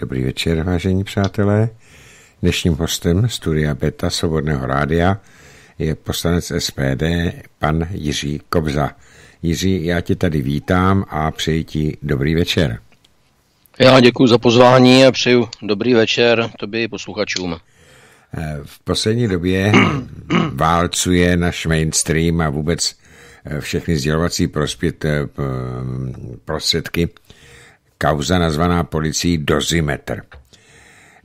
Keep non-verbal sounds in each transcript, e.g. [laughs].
Dobrý večer, vážení přátelé. Dnešním hostem Studia Beta Svobodného rádia je poslanec SPD pan Jiří Kobza. Jiří, já tě tady vítám a přeji ti dobrý večer. Já děkuji za pozvání a přeju dobrý večer tobě i posluchačům. Eh, v poslední době [clears throat] válcuje náš mainstream a vůbec eh, všechny sdělovací eh, prostředky Kauza nazvaná policií dozimetr.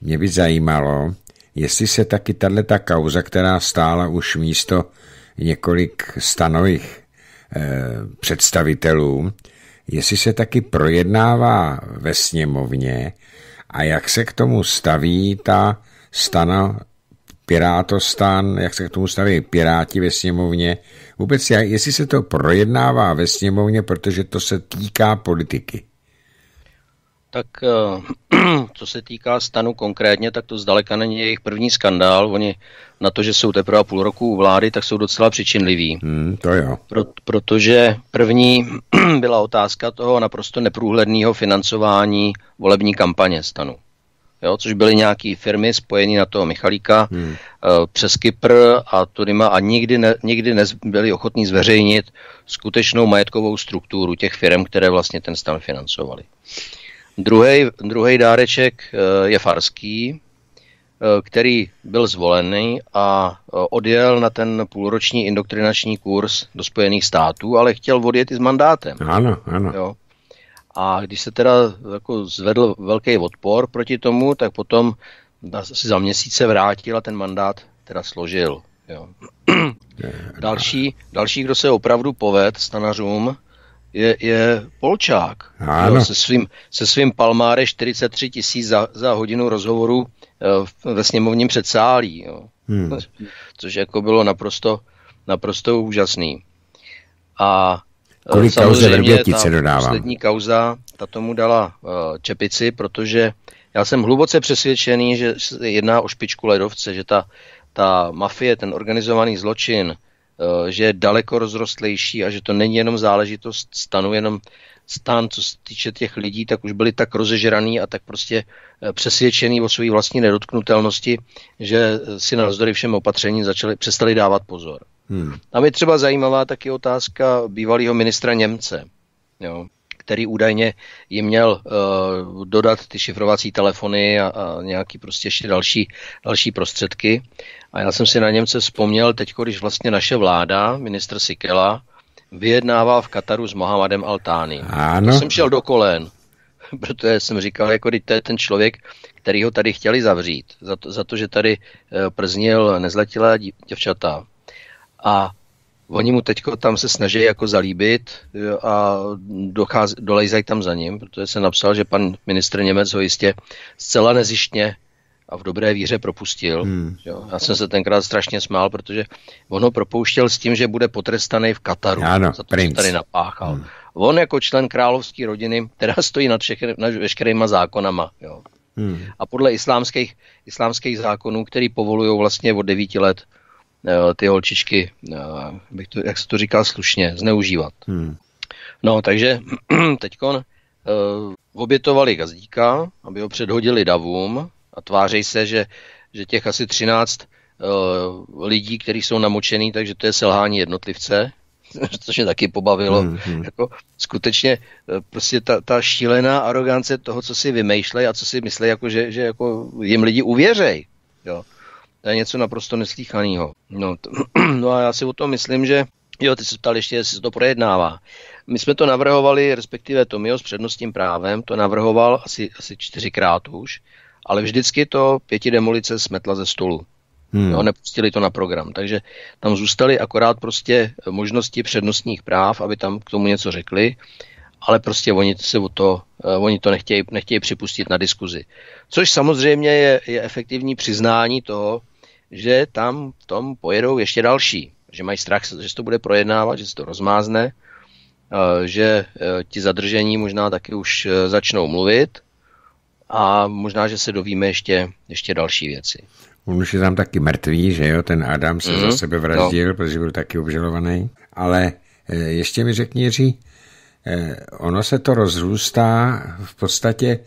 Mě by zajímalo, jestli se taky tato kauza, která stála už místo několik stanových eh, představitelů, jestli se taky projednává ve sněmovně a jak se k tomu staví ta stana Pirátostan, jak se k tomu staví Piráti ve sněmovně. Vůbec, jestli se to projednává ve sněmovně, protože to se týká politiky. Tak eh, [clears throat] co se týká stanu konkrétně, tak to zdaleka není jejich první skandál. Oni na to, že jsou teprve půl roku u vlády, tak jsou docela přičinliví. Hmm, to jo. Pro, protože první [clears throat] byla otázka toho naprosto neprůhledného financování volební kampaně stanu. Jo, což byly nějaké firmy spojené na toho Michalíka hmm. Eh, přes Kypr a Turima a nikdy, ne, nikdy nebyli byli ochotní zveřejnit skutečnou majetkovou strukturu těch firm, které vlastně ten stan financovali. Uh, Druhý dáreček eh, je Farský, eh, který byl zvolený a eh, odjel na ten půlroční indoktrinační kurz do Spojených států, ale chtěl odjet i s mandátem. Ano, ano. Jo. A když se teda jako zvedl velký odpor proti tomu, tak potom asi za měsíc se vrátil a ten mandát teda složil. Jo. [clears throat] další, další, kdo se opravdu poved stanařům, je, je Polčák. Ano. Jo, se, svým, se svým Palmáre 43 tisíc za, za hodinu rozhovoru e, ve sněmovním předsálí. Jo. Hmm. Což jako bylo naprosto, naprosto úžasný. A eh, Kolik kauze Vrbětice dodávám? Poslední kauza, ta tomu dala uh, čepici, protože já jsem hluboce přesvědčený, že se jedná o špičku ledovce, že ta, ta mafie, ten organizovaný zločin, Eh, že je daleko rozrostlejší a že to není jenom záležitost stanu, jenom stan, co se týče těch lidí, tak už byli tak rozežraný a tak prostě eh, přesvědčený o své vlastní nedotknutelnosti, že eh, si na rozdory všem opatření začali, přestali dávat pozor. Hmm. Tam je třeba zajímavá taky otázka bývalého ministra Němce. Jo který údajně jim měl uh, dodat ty šifrovací telefony a, a nějaký prostě ještě další, další prostředky. A já jsem si na Němce vzpomněl teď, když vlastně naše vláda, ministr Sikela, vyjednává v Kataru s Mohamedem Altány. Ano. Já jsem šel do kolen, [laughs] protože jsem říkal, jako když to je ten člověk, který ho tady chtěli zavřít, za to, za to že tady eh, prznil nezletilé děvčata. A Oni mu teď tam se snaží jako zalíbit a dolejzají tam za ním, protože se napsal, že pan ministr Němec ho jistě zcela nezištně a v dobré víře propustil. Hmm. Jo. Já jsem se tenkrát strašně smál, protože on ho propouštěl s tím, že bude potrestaný v Kataru. Ano, za to, princ. tady napáchal. Hmm. On jako člen královské rodiny, teda stojí nad, všechny nad veškerýma zákonama. Jo. Hmm. A podle islámských, islámských zákonů, který povolují vlastně od 9 let Eh, ty holčičky, eh, to, jak se to říká slušně, zneužívat. Hmm. No, takže [clears throat] teď uh, eh, obětovali gazdíka, aby ho předhodili davům a tváří se, že, že těch asi 13 uh, lidí, kteří jsou namočený, takže to je selhání jednotlivce, [laughs] což mě taky pobavilo. Hmm, hmm. Jako, skutečně prostě ta, ta šílená arogance toho, co si vymýšlejí a co si myslí, jako, že, že jako jim lidi uvěřejí. Jo. To je něco naprosto neslýchaného. No, t- [clears throat] no a já si o tom myslím, že Jo, ty se ptal ještě, jestli se to projednává. My jsme to navrhovali, respektive Tomio s přednostním právem, to navrhoval asi, asi čtyřikrát už, ale vždycky to pěti demolice smetla ze stolu. Hmm. No, nepustili to na program, takže tam zůstaly akorát prostě možnosti přednostních práv, aby tam k tomu něco řekli, ale prostě oni se o to, eh, oni to nechtějí, nechtějí připustit na diskuzi. Což samozřejmě je, je efektivní přiznání toho, že tam v tom pojedou ještě další, že mají strach, že se to bude projednávat, že se to rozmázne, eh, že eh, ti zadržení možná taky už eh, začnou mluvit a možná, že se dovíme ještě, ještě další věci. On už je tam taky mrtvý, že jo, ten Adam se mm-hmm. za mhm. sebe no. vraždil, no. protože byl taky obžalovaný. Ale ještě mi řekni, Jiří, ono se to rozrůstá v podstatě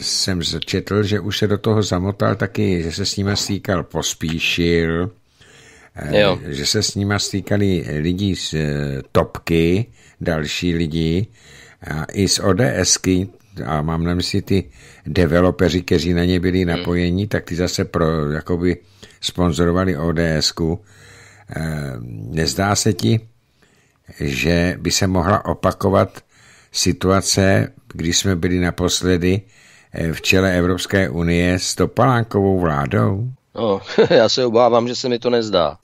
jsem zčetl, že už se do toho zamotal taky, že se s nima stýkal pospíšil, eh, jo. že se s nima stýkali lidi z eh, Topky, další lidi, a i z ODSky, a mám na mysli ty developeři, kteří na ně byli hmm. napojeni, hmm. tak ty zase pro, jakoby sponzorovali ODSku. Eh, nezdá se ti, že by se mohla opakovat situace když jsme byli naposledy eh, v čele Evropské unie s topalánkovou vládou? No, [laughs] já se obávám, že se mi to nezdá.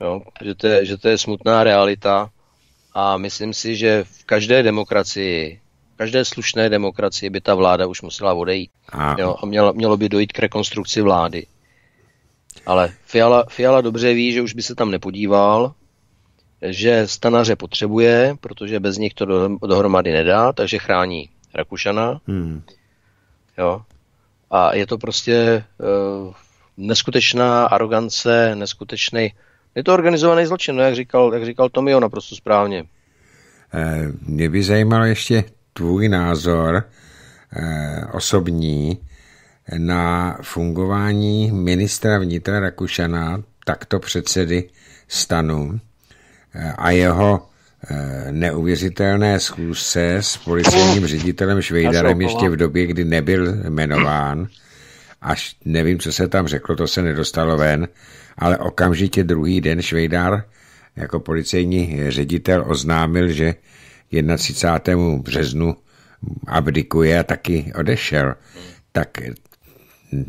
No, že, to je, že to je smutná realita a myslím si, že v každé demokracii, v každé slušné demokracii by ta vláda už musela odejít. A, jo, a mělo, mělo by dojít k rekonstrukci vlády. Ale Fiala, Fiala dobře ví, že už by se tam nepodíval, že stanaře potřebuje, protože bez nich to dohromady nedá, takže chrání Rakušana. Hmm. Jo. A je to prostě uh, neskutečná arogance, neskutečný. Je to organizovaný zločin, no, jak říkal, jak říkal Tomio naprosto správně. Eh, mě by zajímal ještě tvůj názor eh, osobní na fungování ministra vnitra Rakušana, takto předsedy stanu a jeho eh, neuvěřitelné schůzce s policejním ředitelem Švejdarem ještě v době, kdy nebyl jmenován, až nevím, co se tam řeklo, to se nedostalo ven, ale okamžitě druhý den Švejdar jako policejní ředitel oznámil, že 31. březnu abdikuje a taky odešel. Tak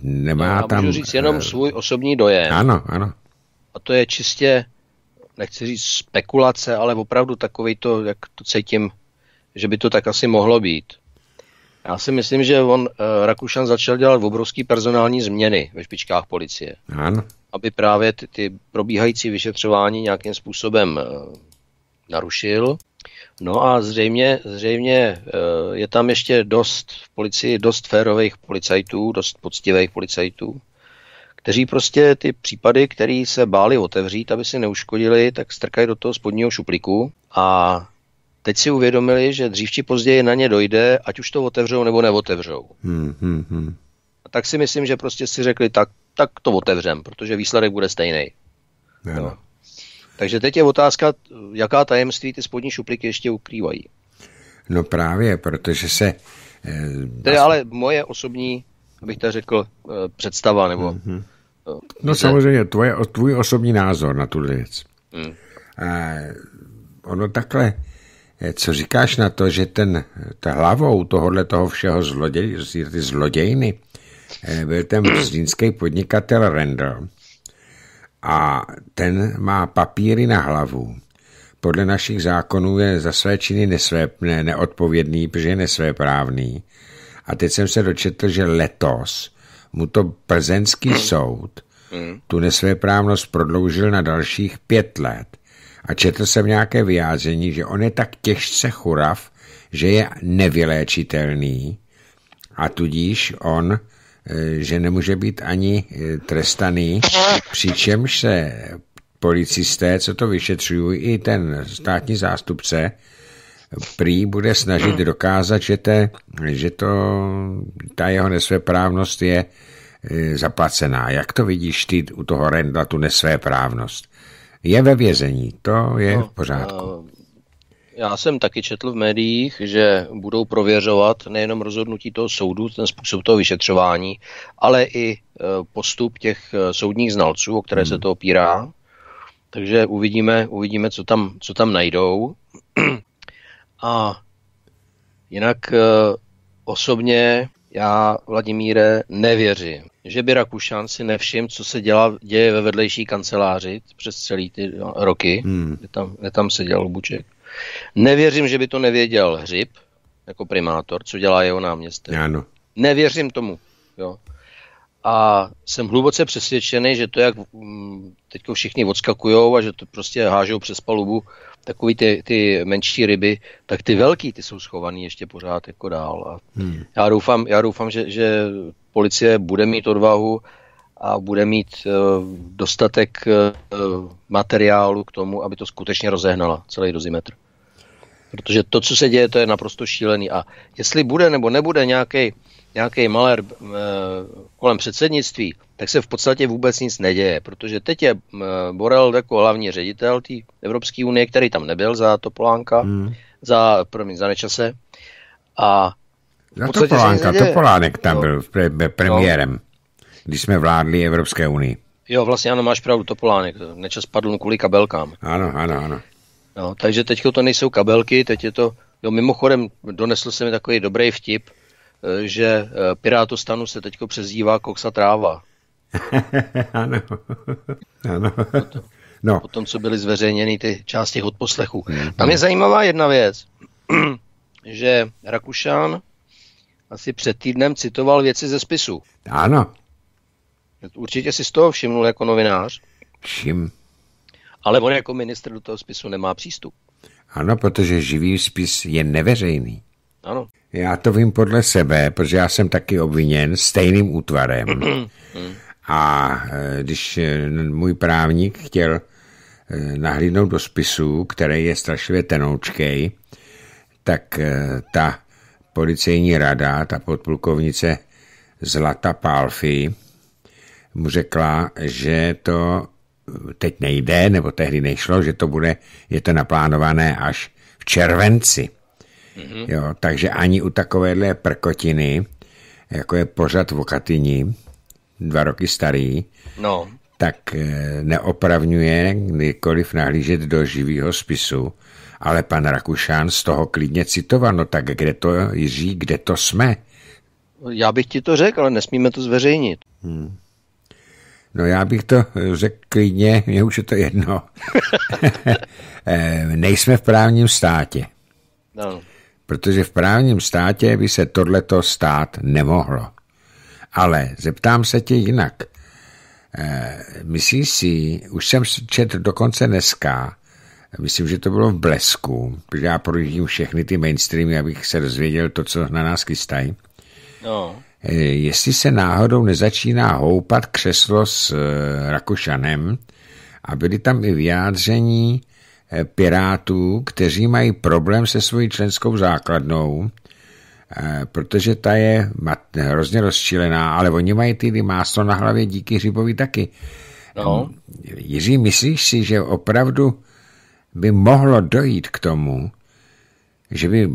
nemá no, já tam... Můžu říct jenom eh, svůj osobní dojem. Ano, ano. A to je čistě nechci říct spekulace, ale opravdu takový to, jak to cítím, že by to tak asi mohlo být. Já si myslím, že on, eh, Rakušan začal dělat obrovský personální změny ve špičkách policie. Ano. Aby právě ty, ty probíhající vyšetřování nějakým způsobem eh, narušil. No a zřejmě, zřejmě eh, je tam ještě dost v policii, dost férových policajtů, dost poctivých policajtů kteří prostě ty případy, které se báli otevřít, aby si neuškodili, tak strkají do toho spodního šuplíku a teď si uvědomili, že dřív či později na ně dojde, ať už to otevřou nebo neotevřou. Hmm, hmm, hmm. A tak si myslím, že prostě si řekli, tak, tak to otevřem, protože výsledek bude stejný. Yeah. No. no. Takže teď je otázka, jaká tajemství ty spodní šupliky ještě ukrývají. No právě, protože se... Eh, to je ale moje osobní, abych to řekl, eh, představa, nebo... Mm-hmm. No že... samozřejmě, tvoje, tvůj osobní názor na tu věc. Hmm. A ono takhle, eh, co říkáš na to, že ten, ta hlavou tohohle toho všeho zloděj, ty zlodějny, eh, byl ten brzdínský [clears throat] podnikatel Rendl a ten má papíry na hlavu. Podle našich zákonů je za své činy nesvé, ne, neodpovědný, protože je nesvéprávný. A teď jsem se dočetl, že letos mu to plzeňský soud tu nesvéprávnost prodloužil na dalších pět let. A četl jsem nějaké vyjádření, že on je tak těžce churav, že je nevyléčitelný a tudíž on e, že nemůže být ani e, trestaný, přičemž se policisté, co to vyšetřují, i ten státní zástupce, prý bude snažit [clears throat] dokázat, že, te, že to, ta jeho nesvéprávnost je e, zaplacená. Jak to vidíš ty u toho Rendla, tu nesvéprávnost? Je ve vězení, to je no, v pořádku. Eh, já jsem taky četl v médiích, že budou prověřovat nejenom rozhodnutí toho soudu, ten způsob toho vyšetřování, ale i eh, postup těch eh, soudních znalců, o které hmm. se to opírá. Takže uvidíme, uvidíme co, tam, co tam najdou. A jinak e, osobně já, Vladimíre, nevěřím, že by Rakušan si nevšiml, co se dělá, děje ve vedlejší kanceláři přes celý ty no, roky, hmm. kde, tam, kde tam seděl Buček. Nevěřím, že by to nevěděl Hřib, jako primátor, co dělá jeho náměstek. Ano. Nevěřím tomu. Jo. A jsem hluboce přesvědčený, že to, jak mm, teď všichni odskakujou a že to prostě hážou přes palubu, takový ty, ty menší ryby, tak ty velký, ty jsou schovaný ještě pořád jako dál. A hmm. Já doufám, já doufám že, že policie bude mít odvahu a bude mít uh, dostatek uh, materiálu k tomu, aby to skutečně rozehnala celý dozimetr. Protože to, co se děje, to je naprosto šílený. A jestli bude nebo nebude nějaký nějaký malér eh, kolem předsednictví, tak se v podstatě vůbec nic neděje, protože teď je eh, Borel jako hlavní ředitel té Evropské unie, který tam nebyl za Topolánka, hmm. za, promiň, za nečase. A za Topolánka, Topolánek tam jo. byl pre- premiérem, jo. když jsme vládli Evropské unii. Jo, vlastně ano, máš pravdu, Topolánek. Nečas padl kvůli kabelkám. Ano, ano, ano. No, takže teď to nejsou kabelky, teď je to... Jo, mimochodem, donesl se mi takový dobrý vtip, Eh, že eh, Pirátostanu se teď přezdívá koksa tráva. [laughs] ano. [laughs] ano. No. no. tom, co byly zveřejněny ty části těch odposlechů. Hmm. Tam je zajímavá jedna věc, [clears throat] že Rakušan asi před týdnem citoval věci ze spisu. Ano. Určitě si z toho všimnul jako novinář. Všim. Ale on jako ministr do toho spisu nemá přístup. Ano, protože živý spis je neveřejný. Ano. Já to vím podle sebe, protože já jsem taky obviněn stejným útvarem. [clears throat] Hmm. A eh, když eh, můj právník chtěl eh, nahlídnout do spisu, který je strašlivě tenoučkej, tak ta policejní rada, ta podplukovnice Zlata Pálfy, mu řekla, že to teď nejde, nebo tehdy nešlo, že to bude, je to naplánované až v červenci. Mm-hmm. Jo, takže ani u takovéhle prkotiny, jako je pořad v Katyni, dva roky starý, no. tak eh, neopravňuje kdykoliv nahlížet do živého spisu, ale pan Rakušán z toho klidně citoval, no tak kde to, Jiří, kde to jsme? Já bych ti to řekl, ale nesmíme to zveřejnit. Hmm. No já bych to řekl klidně, mě už je to jedno. [laughs] Eh, nejsme v právním státě. No protože v právním státě by se tohleto stát nemohlo. Ale zeptám se tě jinak. E, myslíš si, už jsem četl dokonce dneska, myslím, že to bylo v Blesku, protože já projíždím všechny ty mainstreamy, abych se dozvěděl to, co na nás chystají. No. E, jestli se náhodou nezačíná houpat křeslo s e, Rakušanem a byly tam i vyjádření, Eh, pirátů, kteří mají problém se svojí členskou základnou, eh, protože ta je hrozně rozčílená, ale oni mají tedy máslo na hlavě díky Hřibovi taky. No. Hm, Jiří, myslíš si, že opravdu by mohlo dojít k tomu, že by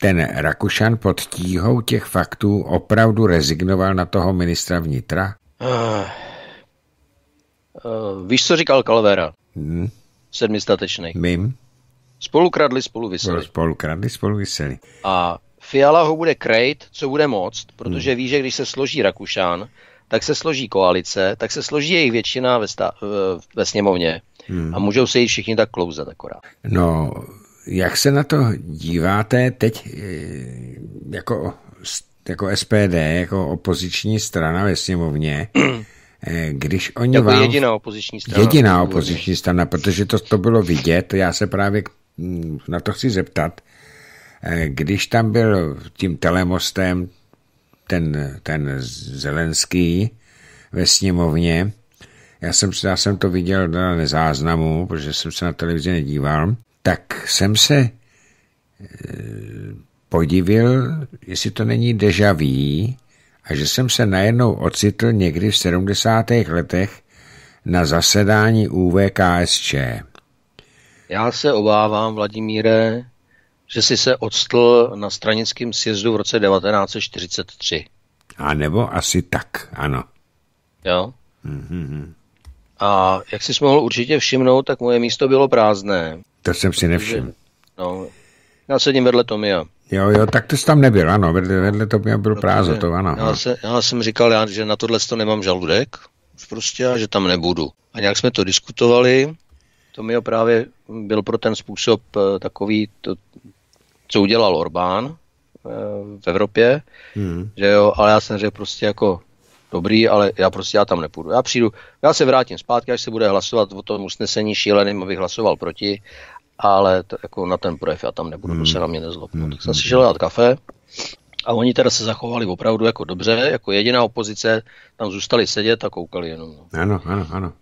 ten Rakušan pod tíhou těch faktů opravdu rezignoval na toho ministra vnitra? Uh, uh, víš, co říkal Kalvera? Hmm? sedmistatečný. Vím. Spolu kradli, spolu vyseli. Spolu kradli, spolu vysely. A Fiala ho bude krejt, co bude moc, protože hmm. ví, že když se složí Rakušan, tak se složí koalice, tak se složí jejich většina ve, sta- ve sněmovně. Hmm. A můžou se jí všichni tak klouzat akorát. No, jak se na to díváte teď eh, jako, jako SPD, jako opoziční strana ve sněmovně? [clears throat] Eh, když oni jako vám... jediná opoziční strana. Jediná opoziční strana, protože to, to bylo vidět, já se právě mm, na to chci zeptat, eh, když tam byl tím telemostem ten, ten Zelenský ve sněmovně, já jsem, já jsem to viděl na nezáznamu, protože jsem se na televizi nedíval, tak jsem se eh, podivil, jestli to není deja vu, a že jsem se najednou ocitl někdy v 70. letech na zasedání UVKSČ. Já se obávám, Vladimíre, že jsi se odstl na stranickém sjezdu v roce 1943. A nebo asi tak, ano. Jo? Mm-hmm. A jak jsi mohl určitě všimnout, tak moje místo bylo prázdné. To jsem si nevšiml. No, já sedím vedle Tomia. Jo, jo, tak ty jsi tam nebyl, ano, vedle, vedle to byl no, prázo, to ano. Já, se, já jsem říkal, já, že na tohle to nemám žaludek, prostě, že tam nebudu. A nějak jsme to diskutovali, to mi právě byl pro ten způsob eh, takový, to, co udělal Orbán eh, v Evropě, hmm. že jo, ale já jsem řekl prostě jako dobrý, ale já prostě já tam nepůjdu. Já přijdu, já se vrátím zpátky, až se bude hlasovat o tom usnesení šíleným, abych hlasoval proti ale to, jako na ten projev já tam nebudu, hmm. to se na mě nezlobilo. Hmm. Tak jsem si hmm. šel dát kafe a oni teda se zachovali opravdu jako dobře, jako jediná opozice, tam zůstali sedět a koukali jenom. No. Ano, ano, ano.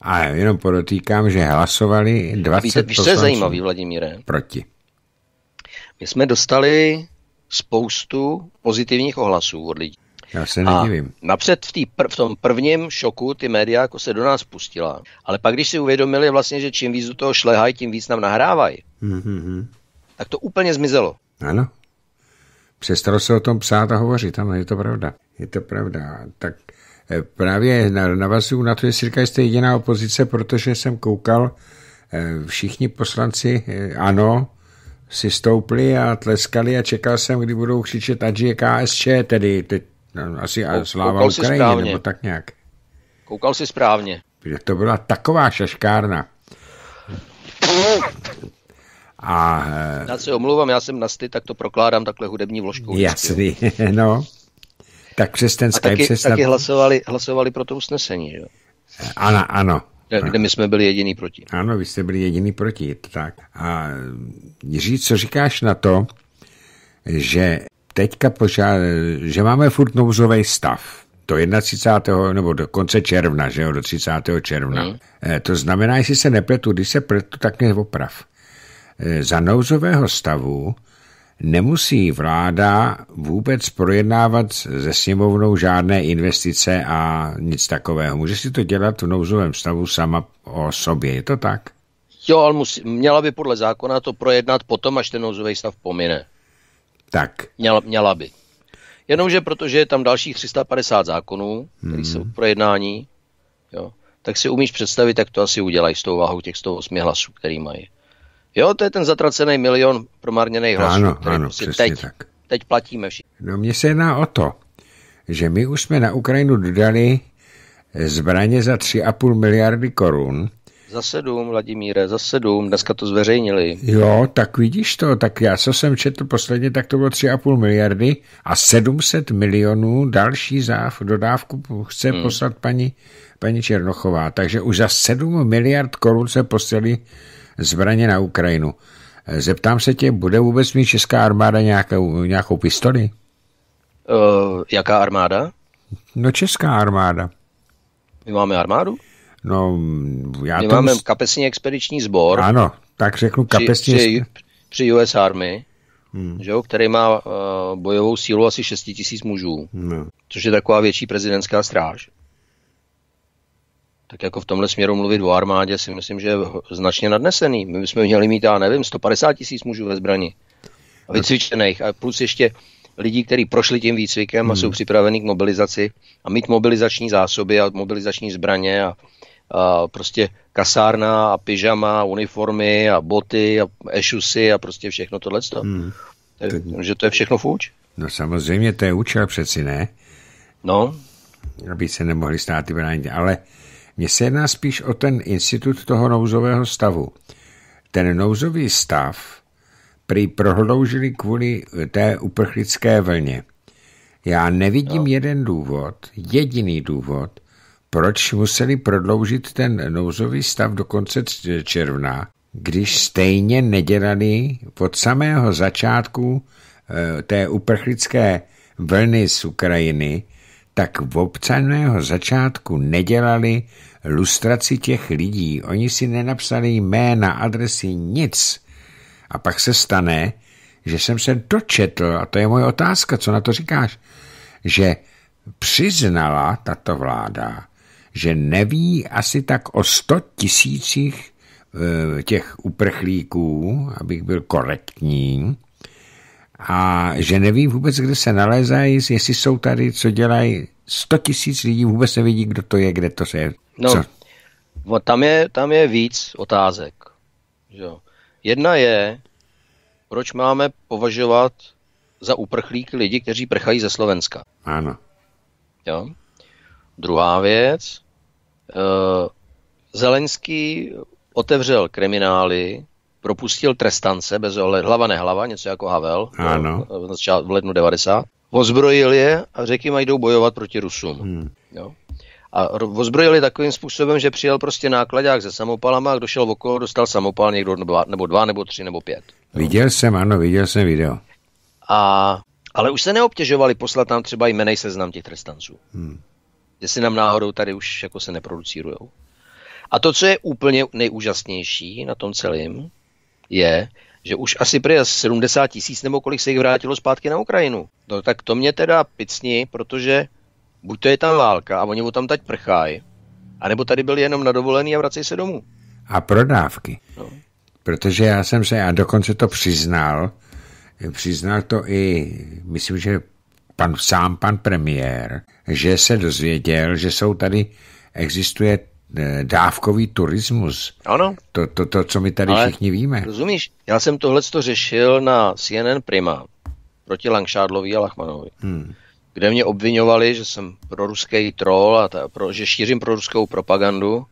A jenom podotýkám, že hlasovali 20 Víte, víš, co je zajímavý, Vladimíre? Proti. My jsme dostali spoustu pozitivních ohlasů od lidí. Já se nedivím. A napřed v, tý pr- v tom prvním šoku ty média jako se do nás pustila. Ale pak, když si uvědomili vlastně, že čím víc do toho šlehají, tím víc nám nahrávají, mm-hmm. tak to úplně zmizelo. Ano. Přestalo se o tom psát a hovořit, ano, je to pravda. Je to pravda. Tak eh, právě navazuju na to, jestli říkají, jste jediná opozice, protože jsem koukal, eh, všichni poslanci, eh, ano, si stoupli a tleskali a čekal jsem, kdy budou křičet ať je KSČ, tedy teď No, asi Kou, sláva Ukrajiny, správně. nebo tak nějak. Koukal si správně. Že to byla taková šaškárna. A... Eh, já se omluvám, já jsem nasty, tak to prokládám takhle hudební vložkou. Jasný, [laughs] no. Tak přes ten a Skype taky, se snad... taky hlasovali, hlasovali pro to usnesení, jo? Ano, ano. Kde, ano. kde my jsme byli jediný proti. Ano, vy jste byli jediný proti, tak. A Jiří, co říkáš na to, že teďka požád, že máme furt nouzový stav do 31. nebo do konce června, že jo, do 30. června. Hmm. Eh, to znamená, jestli se nepletu, když se pletu, tak mě oprav. Eh, za nouzového stavu nemusí vláda vůbec projednávat se sněmovnou žádné investice a nic takového. Může si to dělat v nouzovém stavu sama o sobě, je to tak? Jo, ale musí, měla by podle zákona to projednat potom, až ten nouzový stav pomine. Tak. Měla, měla by. Jenomže protože je tam dalších 350 zákonů, které hmm. jsou k projednání, jo, tak si umíš představit, jak to asi udělají s tou váhou těch 108 hlasů, který mají. Jo, to je ten zatracený milion promarněných hlasů, ano, který ano, si prostě teď, tak. teď platíme všichni. No mně se jedná o to, že my už jsme na Ukrajinu dodali zbraně za 3,5 miliardy korun, za sedm, Vladimíre, za sedm, dneska to zveřejnili. Jo, tak vidíš to, tak já co jsem četl posledně, tak to bylo 3,5 miliardy a 700 milionů další záv, dodávku chce hmm. poslat paní, paní Černochová, takže už za 7 miliard korun se posílí zbraně na Ukrajinu. Eh, zeptám se tě, bude vůbec mít česká armáda nějakou, nějakou pistoli? Uh, jaká armáda? No česká armáda. My máme armádu? No, já My to máme kapesní expediční sbor. Ano, tak řeknu kapesní... Při, při, při US Army, hmm. že který má uh, bojovou sílu asi 6 tisíc mužů, hmm. což je taková větší prezidentská stráž. Tak jako v tomhle směru mluvit o armádě si myslím, že je značně nadnesený. My bychom měli mít, já nevím, 150 tisíc mužů ve zbrani. No. Vycvičených. A plus ještě lidí, kteří prošli tím výcvikem hmm. a jsou hmm. připraveni k mobilizaci a mít mobilizační zásoby a mobilizační zbraně a prostě kasárna a pyžama, uniformy a boty a ešusy a prostě všechno tohle. Hmm. že to je všechno fuč? No samozřejmě, to je účel přeci, ne? No. Aby se nemohli i bránit. Ale mně se jedná spíš o ten institut toho nouzového stavu. Ten nouzový stav prý prohloužili kvůli té uprchlické vlně. Já nevidím no. jeden důvod, jediný důvod, proč museli prodloužit ten nouzový stav do konce června, když stejně nedělali od samého začátku eh, té uprchlické vlny z Ukrajiny, tak v obcaného začátku nedělali lustraci těch lidí. Oni si nenapsali jména, adresy, nic. A pak se stane, že jsem se dočetl, a to je moje otázka, co na to říkáš, že přiznala tato vláda, že neví asi tak o sto tisících e, těch uprchlíků, abych byl korektní, a že neví vůbec, kde se nalézají, jestli jsou tady, co dělají. 100 tisíc lidí vůbec nevidí, kdo to je, kde to je. No, co? tam, je, tam je víc otázek. Jo. Jedna je, proč máme považovat za uprchlíky lidi, kteří prchají ze Slovenska. Ano. Jo? Druhá věc, eh, Zelenský otevřel kriminály, propustil trestance bez ohledu, hlava nehlava, něco jako Havel eh, ano. v lednu 90. Ozbrojil je a řekl jim, jdou bojovat proti Rusům. Hmm. Jo? A ozbrojili takovým způsobem, že přijel prostě nákladák se samopalama a kdo šel okolo, dostal samopal někdo nebo dva, nebo dva, nebo tři, nebo pět. Viděl jsem, ano, viděl jsem video. A, ale už se neobtěžovali poslat tam třeba jmenej seznam těch trestanců. Hmm. Jestli nám náhodou tady už jako se neproducírujou. A to, co je úplně nejúžasnější na tom celém, je, že už asi prý 70 tisíc nebo kolik se jich vrátilo zpátky na Ukrajinu. No tak to mě teda picni, protože buď to je tam válka a oni ho tam teď prchají, anebo tady byl jenom na dovolený a vracejí se domů. A prodávky. No. Protože já jsem se, a dokonce to přiznal, přiznal to i, myslím, že pan, sám pan premiér, že se dozvěděl, že jsou tady, existuje e, dávkový turismus. Ano. To, to, to co my tady Ale všichni víme. Rozumíš, já jsem tohle to řešil na CNN Prima proti Langšádlovi a Lachmanovi. Hmm kde mě obvinovali, že jsem proruský troll a ta, pro, že šířím proruskou propagandu.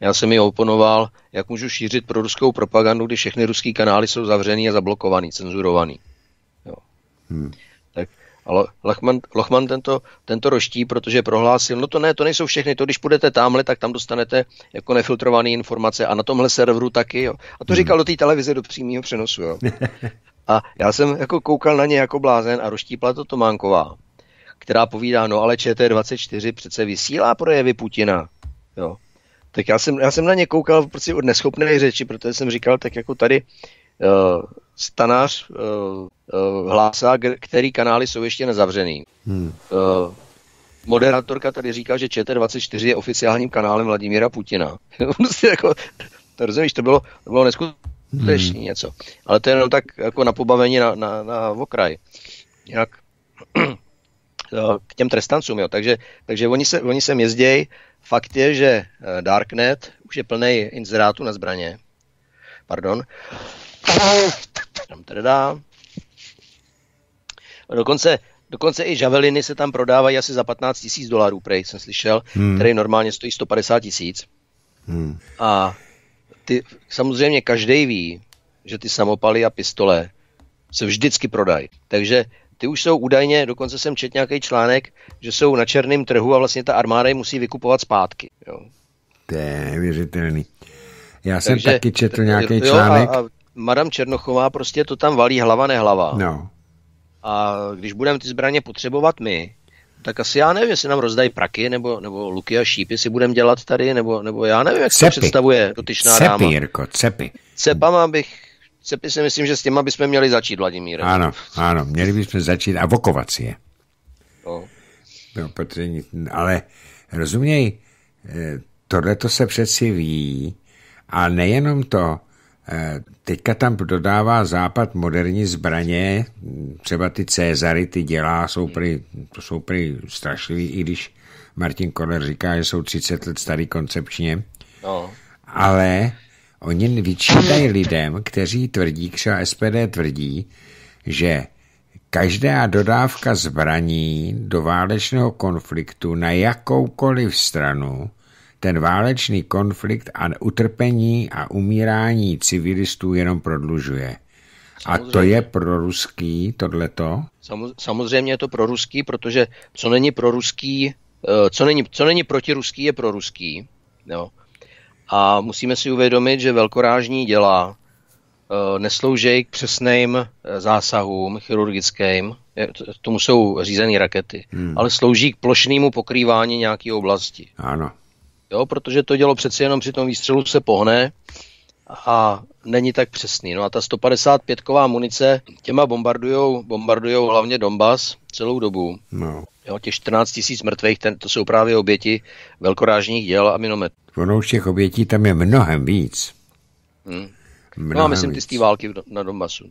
Já jsem mi oponoval, jak můžu šířit proruskou propagandu, když všechny ruský kanály jsou zavřený a zablokovaný, cenzurovaný. Jo. Hmm. A Lachman, Lochman tento, tento roští, protože prohlásil, no to ne, to nejsou všechny, to když půjdete tamhle, tak tam dostanete jako nefiltrované informace a na tomhle serveru taky. Jo. A to hmm. říkal do té televize, do přímého přenosu. Jo. [laughs] A já jsem jako koukal na ně jako blázen a roštípla to Tománková, která povídá, no ale ČT24 přece vysílá projevy Putina. Jo. Tak já jsem, já jsem na ně koukal prostě od neschopné řeči, protože jsem říkal, tak jako tady uh, Stanař uh, eh, uh, eh, hlásá, který kanály jsou ještě nezavřený. Hmm. Uh, moderátorka tady říká, že ČT24 je oficiálním kanálem Vladimíra Putina. [laughs] Prostě jako, to rozumíš, to bylo, to bylo neskutečný hmm. něco. Ale to je jenom tak jako na pobavení na, na, na okraj. Jinak [clears throat] k těm trestancům, jo. Takže, takže oni, se, oni sem jezdějí. Fakt je, že Darknet už je plný inzerátu na zbraně. Pardon. Tam teda. Dokonce, dokonce i žaveliny se tam prodávají asi za 15 tisíc dolarů, prej jsem slyšel, hmm. který normálně stojí 150 tisíc. Hmm. A ty, samozřejmě každý ví, že ty samopaly a pistole se vždycky prodají. Takže ty už jsou údajně, dokonce jsem četl nějaký článek, že jsou na černém trhu a vlastně ta armáda je musí vykupovat zpátky. Jo. To je věřitelný. Já Takže, jsem taky četl nějaký článek. Jo, a, a Madame Černochová prostě to tam valí hlava nehlava. No. A když budeme ty zbraně potřebovat my, tak asi já nevím, jestli nám rozdají praky, nebo, nebo luky a šípy si budeme dělat tady, nebo, nebo já nevím, jak se představuje dotyčná cepy, dáma. Cepy, Jirko, cepy. Cepama bych, cepy si myslím, že s těma bychom měli začít, Vladimír. Ano, ano, měli bychom začít a vokovat si je. No. No, protože, ale rozuměj, eh, tohle to se přeci ví a nejenom to, Eh, teďka tam dodává Západ moderní zbraně, třeba ty Cezary, ty dělá, jsou prý, to jsou prý strašlivý, i když Martin Koller říká, že jsou 30 let starý koncepčně. No. Ale oni vyčítají lidem, kteří tvrdí, třeba SPD tvrdí, že každá dodávka zbraní do válečného konfliktu na jakoukoliv stranu ten válečný konflikt a utrpení a umírání civilistů jenom prodlužuje. Samozřejmě. A to je proruský, tohleto? Samozřejmě je to proruský, protože co není proruský, eh, co není, co není protiruský, je proruský. Jo. A musíme si uvědomit, že velkorážní dělá eh, nesloužejí k přesným eh, zásahům chirurgickým, tomu jsou řízené rakety, hmm. ale slouží k plošnému pokrývání nějaké oblasti. Ano jo, protože to dělo přeci jenom při tom výstřelu se pohne a není tak přesný. No a ta 155-ková munice, těma bombardujou, bombardujou hlavně Donbass celou dobu. No. Jo, těch 14 tisíc mrtvých, ten, to jsou právě oběti velkorážních děl a minomet. Ono už těch obětí tam je mnohem víc. Hmm. Mnohem no a myslím víc. ty z války na Donbasu.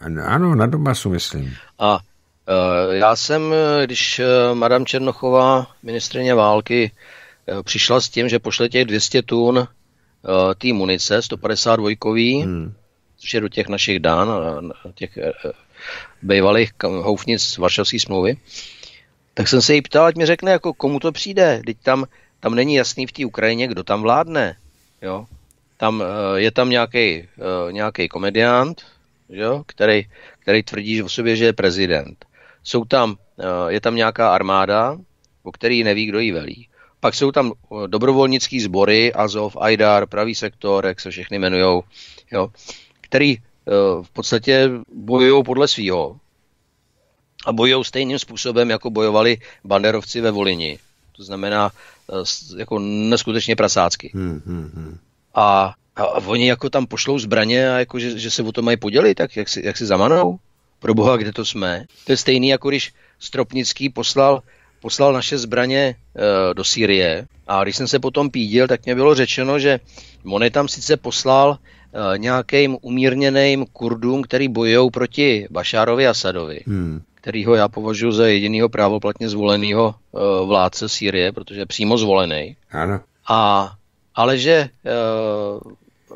Ano, Ano, na Donbasu myslím. A uh, já jsem, e, když uh, Madame Černochová, ministrině války, Eh, přišla s tím, že pošle těch 200 tun eh, té munice, 152, hmm. což je do těch našich dán, eh, těch bývalých houfnic Varšavské smlouvy, tak jsem se jí ptal, ať mi řekne, jako komu to přijde. Teď tam, tam není jasný v té Ukrajině, kdo tam vládne. Jo? Tam, je tam nějaký komediant, jo? Který, který tvrdí že o sobě, že je prezident. Jsou tam, je tam nějaká armáda, o který neví, kdo ji velí. Pak jsou tam dobrovolnický sbory, Azov, Aidar, Pravý sektor, jak se všechny jmenují, jo, který e, v podstatě bojují podle svýho. A bojují stejným způsobem, jako bojovali banderovci ve Volini. To znamená e, jako neskutečně prasácky. Hmm, hmm, hmm. A, a oni jako tam pošlou zbraně a jako, že, že se o to mají podělit, tak jak si, jak si zamanou? Pro boha, kde to jsme? To je stejný, jako když Stropnický poslal poslal naše zbraně eh, do Sýrie a když jsem se potom pídil, tak mě bylo řečeno, že Mone tam sice poslal eh, nějakým umírněným kurdům, který bojují proti Bašárovi Asadovi, hmm. kterýho já považuji za jedinýho právoplatně zvoleného eh, vládce Sýrie, protože je přímo zvolený. Ano. A, ale že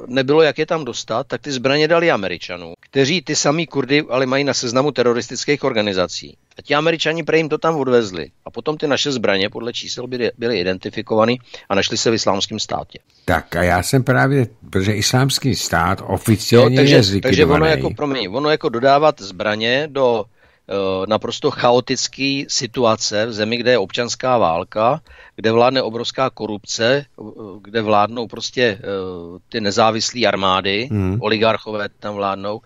nebylo, jak je tam dostat, tak ty zbraně dali Američanům, kteří ty samý Kurdy ale mají na seznamu teroristických organizací. A ti Američani prej jim to tam odvezli. A potom ty naše zbraně podle čísel byly, byly identifikovány a našly se v islámském státě. Tak a já jsem právě, protože islámský stát oficiálně jo, takže, je zlikvidovaný. Takže ono jako, promiň, ono jako dodávat zbraně do Eh, naprosto chaotický situace v zemi, kde je občanská válka, kde vládne obrovská korupce, eh, kde vládnou prostě eh, ty nezávislé armády, hmm. oligarchové tam vládnou,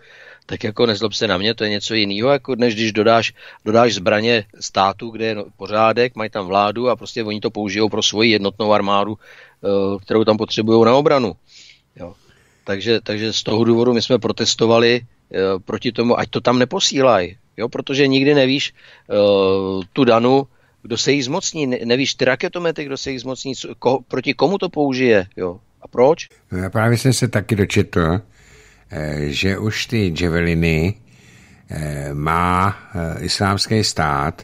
tak jako nezlob se na mě, to je něco jiného, jako než když dodáš, dodáš zbraně státu, kde je no, pořádek, mají tam vládu a prostě oni to použijou pro svoji jednotnou armádu, kterou tam potřebují na obranu. Jo. Takže, takže z toho důvodu my jsme protestovali proti tomu, ať to tam neposílají jo, protože nikdy nevíš uh, tu danu, kdo se jí zmocní, ne, nevíš ty raketomety, kdo se jí zmocní, ko, proti komu to použije, jo, a proč? No já právě jsem se taky dočetl, eh, že už ty dževeliny eh, má islámský stát,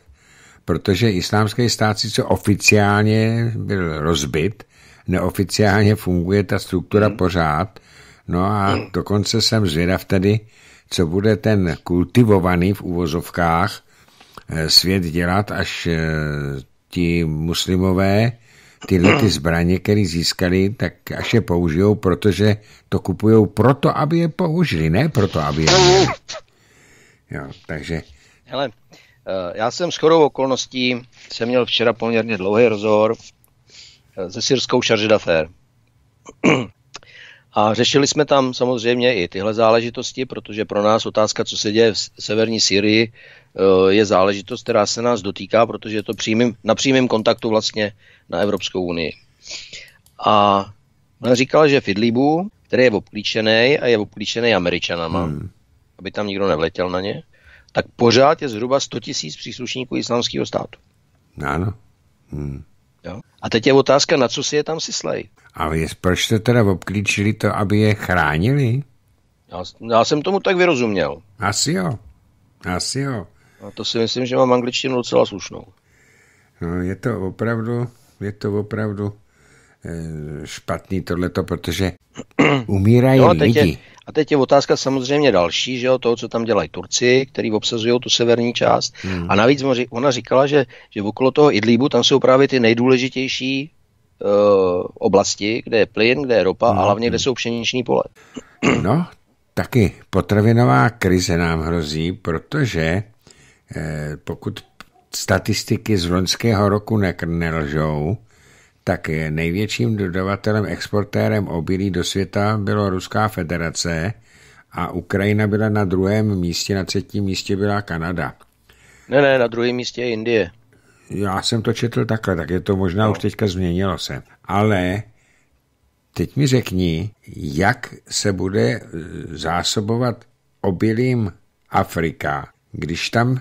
protože islámský stát sice oficiálně byl rozbit, neoficiálně funguje ta struktura hmm. pořád, no a hmm. dokonce jsem zvědav tady, co bude ten kultivovaný v uvozovkách eh, svět dělat, až eh, ti muslimové tyhle ty zbraně, které získali, tak až je použijou, protože to kupují proto, aby je použili, ne proto, aby je měli. Jo, takže... Hele, eh, já jsem chorou okolností, jsem měl včera poměrně dlouhý rozhovor se syrskou Charge a řešili jsme tam samozřejmě i tyhle záležitosti, protože pro nás otázka, co se děje v severní Syrii, e, je záležitost, která se nás dotýká, protože je to přímým, na přímém kontaktu vlastně na Evropskou unii. A on říkal, že Fidlibu, který je obklíčený a je obklíčený Američanama, hmm. aby tam nikdo nevletěl na ně, tak pořád je zhruba 100 000 příslušníků islamského státu. Ano. Hmm. Jo? A teď je otázka, na co si je tam syslej. Ale je, proč to teda obklíčili to, aby je chránili? Já, já jsem tomu tak vyrozuměl. Asi jo. Asi jo. A to si myslím, že mám angličtinu docela slušnou. No, je to opravdu, je to opravdu eh, špatný tohleto, protože [clears throat] umírají no, lidi. Je, a teď je otázka samozřejmě další, že jo, toho, co tam dělají Turci, který obsazují tu severní část. Hmm. A navíc ona říkala, že, že okolo toho Idlíbu tam jsou právě ty nejdůležitější uh, oblasti, kde je plyn, kde je ropa hmm. a no, hlavně, kde hmm. jsou pšeniční pole. No, taky potravinová krize nám hrozí, protože eh, pokud statistiky z loňského roku nelžou, tak největším dodavatelem exportérem obilí do světa byla Ruská federace a Ukrajina byla na druhém místě, na třetím místě byla Kanada. Ne, ne, na druhém místě je Indie. Já jsem to četl takhle, tak je to možná no. už teďka změnilo se. Ale teď mi řekni, jak se bude zásobovat obilím Afrika, když tam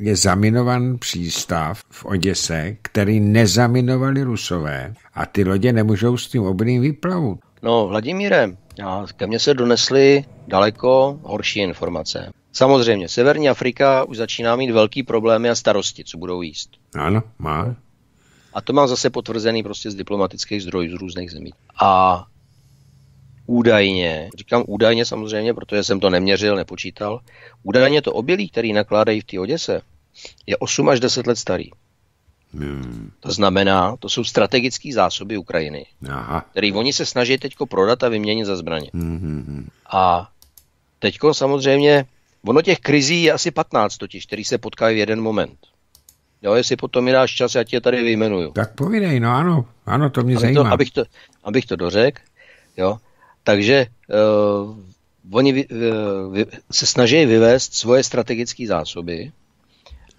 je zaminovan přístav v Oděse, který nezaminovali Rusové a ty lodě nemůžou s tím obrým vyplavu. No, Vladimíre, ke mně se donesly daleko horší informace. Samozřejmě, Severní Afrika už začíná mít velký problémy a starosti, co budou jíst. Ano, má. A to mám zase potvrzený prostě z diplomatických zdrojů z různých zemí. A údajně, říkám údajně samozřejmě, protože jsem to neměřil, nepočítal, údajně to obilí, který nakládají v té Oděse, je 8 až 10 let starý. Hmm. To znamená, to jsou strategické zásoby Ukrajiny, Aha. který oni se snaží teď prodat a vyměnit za zbraně. Hmm. hmm, hmm. A teď samozřejmě, ono těch krizí je asi 15 totiž, který se potkají v jeden moment. Jo, jestli potom mi dáš čas, já tě tady vyjmenuju. Tak povídej, no ano, ano, to mě abych zajímá. To, abych, to, abych to dořekl, jo, takže uh, oni vy, eh, vy, se snaží vyvést svoje strategické zásoby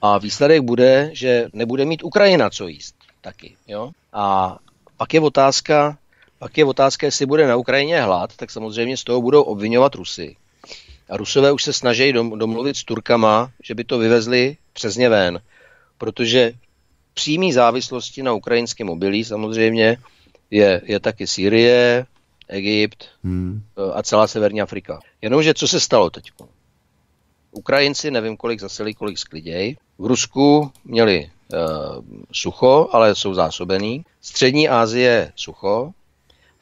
a výsledek bude, že nebude mít Ukrajina co jíst taky. Jo? A pak je otázka, pak je otázka, jestli bude na Ukrajině hlad, tak samozřejmě z toho budou obvinovat Rusy. A Rusové už se snaží domluvit s Turkama, že by to vyvezli přesně ven, protože přímý závislosti na ukrajinském obilí samozřejmě je, je taky Sýrie, Egypt hmm. E, a celá Severní Afrika. Jenomže co se stalo teď? Ukrajinci nevím, kolik zaseli, kolik skliděj. V Rusku měli e, sucho, ale jsou zásobený. Střední Asie sucho.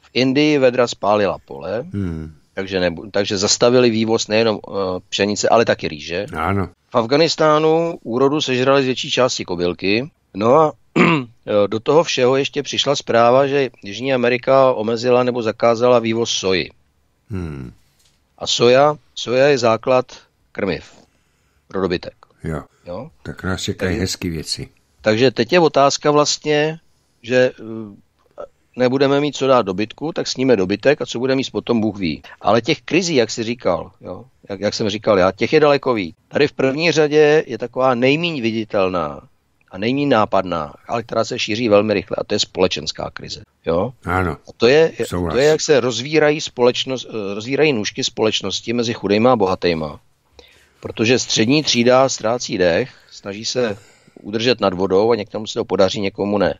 V Indii vedra spálila pole, hmm. takže, ne, takže zastavili vývoz nejenom e, pšenice, ale taky rýže. Ano. V Afganistánu úrodu sežrali z větší části kobylky. No a Eh, do toho všeho ještě přišla zpráva, že Jižní Amerika omezila nebo zakázala vývoz soji. Hmm. A soja, soja je základ krmiv pro dobytek. Jo. jo? Tak nás čekají hezké věci. Takže teď je otázka vlastně, že eh, nebudeme mít co dát dobytku, tak sníme dobytek a co bude mít potom, Bůh ví. Ale těch krizí, jak jsi říkal, jo, jak, jak jsem říkal já, těch je daleko víc. Tady v první řadě je taková nejméně viditelná, a není nápadná, ale která se šíří velmi rychle, a to je společenská krize. Jo? Ano. A to je, souhlas. to je, jak se rozvírají, společnost, eh, rozvírají nůžky společnosti mezi chudejma a bohatýma. Protože střední třída ztrácí dech, snaží se udržet nad vodou a někomu se to podaří, někomu ne.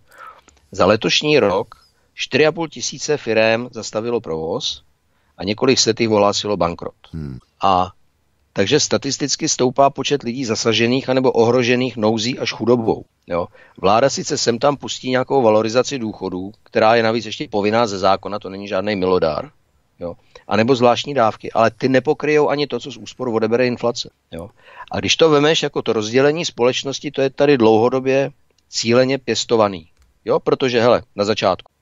Za letošní rok 4,5 tisíce firm zastavilo provoz a několik set jich ohlásilo bankrot. Hmm. A takže statisticky stoupá počet lidí zasažených anebo ohrožených nouzí až chudobou. Jo. Vláda sice sem tam pustí nějakou valorizaci důchodů, která je navíc ještě povinná ze zákona, to není žádný milodár, jo. anebo zvláštní dávky, ale ty nepokryjou ani to, co z úspor odebere inflace. Jo. A když to vemeš jako to rozdělení společnosti, to je tady dlouhodobě cíleně pěstovaný. Jo, protože hele, na začátku.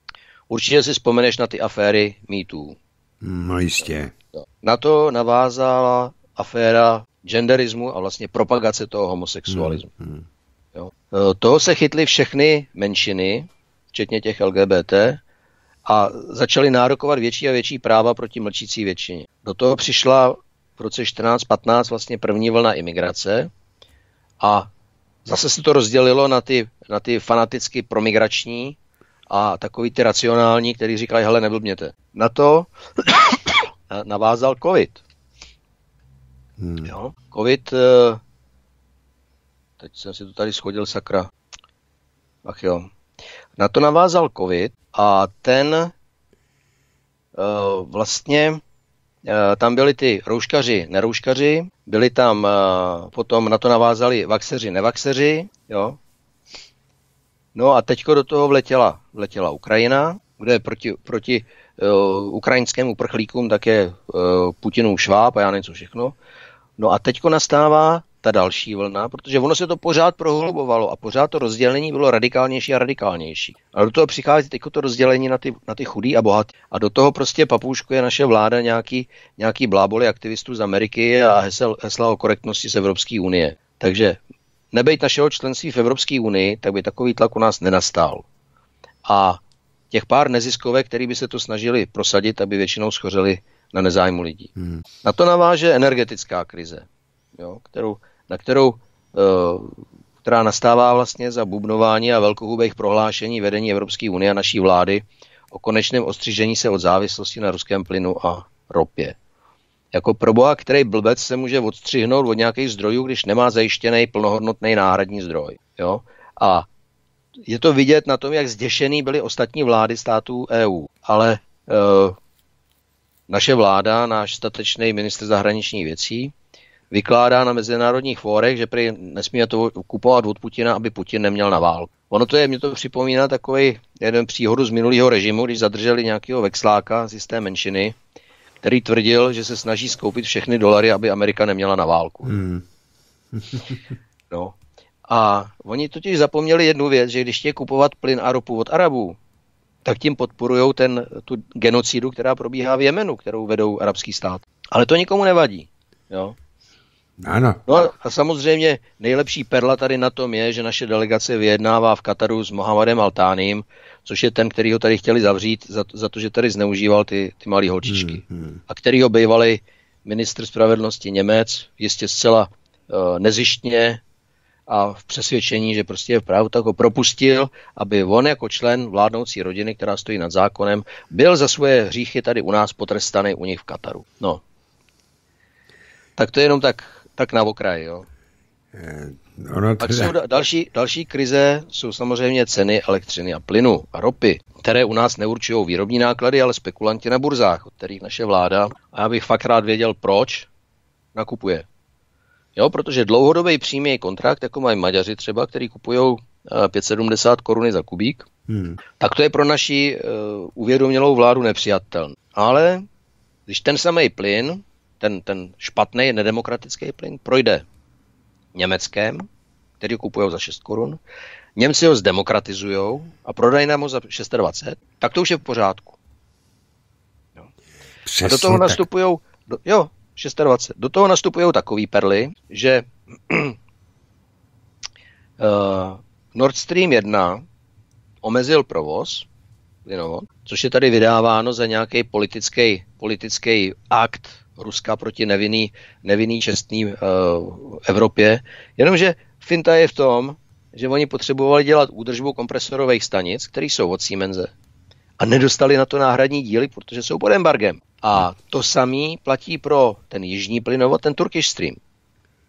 Určitě si vzpomeneš na ty aféry mýtů. No jistě. Na to navázala aféra genderismu a vlastně propagace toho homosexualismu. Hmm. hmm. Jo. E, toho se chytly všechny menšiny, včetně těch LGBT, a začaly nárokovat větší a větší práva proti mlčící většině. Do toho přišla v roce 14-15 vlastně první vlna imigrace a zase se to rozdělilo na ty, na ty fanaticky promigrační a takový ty racionální, který říkají, hele, neblbněte. Na to [coughs] navázal covid. Hmm. Jo? Covid, eh, teď jsem si to tady schodil, sakra. Ach jo. Na to navázal covid a ten eh, vlastně eh, tam byli ty rouškaři, nerouškaři, byli tam, potom na to navázali vaxeři, nevaxeři, jo. No a teďko do toho vletěla, vletěla Ukrajina, kde proti, proti uh, ukrajinskému prchlíkům tak je uh, Putinův šváb a já nevím co všechno. No a teďko nastává ta další vlna, protože ono se to pořád prohlubovalo a pořád to rozdělení bylo radikálnější a radikálnější. A do toho přichází teď to rozdělení na ty, na ty chudý a bohatý. A do toho prostě papouškuje naše vláda nějaký, nějaký bláboli aktivistů z Ameriky a hesel, hesla o korektnosti z Evropské unie. Takže nebejt našeho členství v Evropské unii, tak by takový tlak u nás nenastal. A těch pár neziskovek, který by se to snažili prosadit, aby většinou schořeli na nezájmu lidí. Hmm. Na to naváže energetická krize, jo, kterou, na kterou, eh, která nastává vlastně za bubnování a velkohubých prohlášení vedení Evropské unie a naší vlády o konečném ostřižení se od závislosti na ruském plynu a ropě. Jako proboha, který blbec se může odstřihnout od nějakých zdrojů, když nemá zajištěný plnohodnotný náhradní zdroj. Jo? A je to vidět na tom, jak zděšený byly ostatní vlády států EU. Ale eh, naše vláda, náš statečný minister zahraničních věcí, vykládá na mezinárodních fórech, že prý nesmí to kupovat od Putina, aby Putin neměl na válku. Ono to je, mě to připomíná takový jeden příhodu z minulého režimu, když zadrželi nějakého vexláka z jisté menšiny, který tvrdil, že se snaží skoupit všechny dolary, aby Amerika neměla na válku. Hmm. no. A oni totiž zapomněli jednu věc, že když chtějí kupovat plyn a ropu od Arabů, tak tím podporují ten, tu genocidu, která probíhá v Jemenu, kterou vedou arabský stát. Ale to nikomu nevadí. Jo? Ano. No a samozřejmě nejlepší perla tady na tom je, že naše delegace vyjednává v Kataru s Mohamedem Altánem, což je ten, který ho tady chtěli zavřít za to, za to že tady zneužíval ty, ty malé holčičky. Hmm, hmm. A který ho bývalý ministr spravedlnosti Němec, jistě zcela uh, nezištně a v přesvědčení, že prostě je v právu, tak ho propustil, aby on jako člen vládnoucí rodiny, která stojí nad zákonem, byl za svoje hříchy tady u nás potrestaný u nich v Kataru. No. Tak to je jenom tak, tak na okraj, jo. Eh, ono Pak jsou další, další krize jsou samozřejmě ceny elektřiny a plynu a ropy, které u nás neurčují výrobní náklady, ale spekulanti na burzách, od kterých naše vláda, a já bych fakt rád věděl, proč nakupuje. Jo, protože dlouhodobý přímý kontrakt, jako mají Maďaři třeba, který kupují 570 eh, koruny za kubík, hmm. tak to je pro naši uh, uvědomělou vládu nepřijatelné. Ale když ten samý plyn, ten, ten špatný nedemokratický plyn, projde Německém, který kupují za 6 korun, Němci ho zdemokratizují a prodají nám ho za 620, tak to už je v pořádku. Jo. a do toho nastupují, do, jo, 26. Do toho nastupují takové perly, že [clears throat] eh, Nord Stream 1 omezil provoz, plynovod, což je tady vydáváno za nějaký politický, politický akt Ruska proti nevinný, nevinný čestný uh, Evropě. Jenomže finta je v tom, že oni potřebovali dělat údržbu kompresorových stanic, které jsou od Siemense a nedostali na to náhradní díly, protože jsou pod embargem. A to samé platí pro ten jižní plynovod, ten Turkish Stream.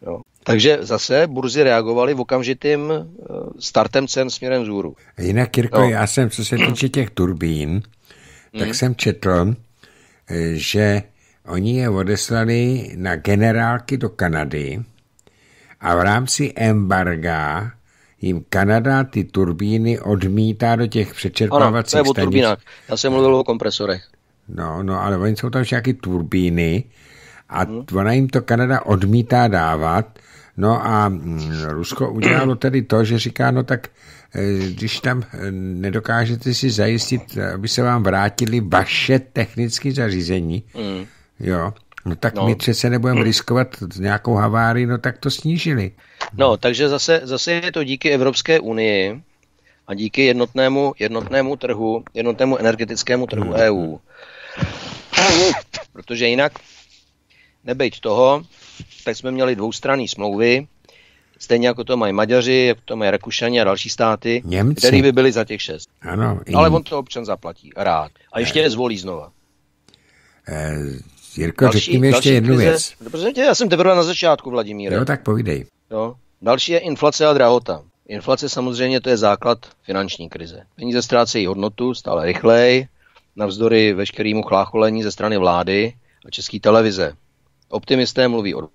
Jo. Takže zase burzy reagovaly v okamžitým eh, startem cen směrem zůru. Jinak, Kirko, no. já jsem, co se týče těch turbín, hmm. tak mm. jsem četl, eh, že oni je odeslali na generálky do Kanady a v rámci embarga jim Kanada ty turbíny odmítá do těch přečerpávacích ano, to je stanic. turbínách. Já jsem mluvil o kompresorech. No, no, ale oni jsou tam všechny turbíny a hmm. ona jim to Kanada odmítá dávat. No a mm, Rusko udělalo tedy to, že říká, no tak eh, když tam eh, nedokážete si zajistit, aby se vám vrátili vaše technické zařízení, hmm. jo, no tak no. my přece nebudeme hmm. riskovat nějakou havárii, no tak to snížili. No, takže zase, zase je to díky Evropské unii a díky jednotnému, jednotnému trhu, jednotnému energetickému trhu hmm. EU. Protože jinak, nebejt toho, tak jsme měli dvoustranné smlouvy, stejně jako to mají Maďaři, jako to mají Rakušani a další státy, Němci. který by byli za těch šest. Ano, Ale on to občan zaplatí, rád. A ještě je zvolí znova. Eh, Jirko, další, řekni mi ještě jednu krize. věc. Dobře, já jsem teprve na začátku, Vladimíre. Jo, tak povídej. Jo. Další je inflace a drahota. Inflace samozřejmě to je základ finanční krize. Peníze ztrácejí hodnotu stále rychleji, navzdory veškerému chlácholení ze strany vlády a české televize. Optimisté mluví o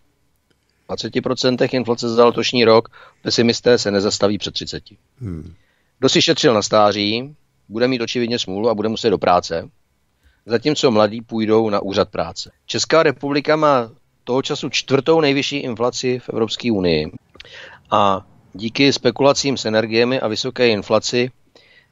20% inflace za letošní rok, pesimisté se nezastaví před 30. Hmm. Kdo si šetřil na stáří, bude mít očividně smůlu a bude muset do práce, zatímco mladí půjdou na úřad práce. Česká republika má toho času čtvrtou nejvyšší inflaci v Evropské unii. A díky spekulacím s energiemi a vysoké inflaci,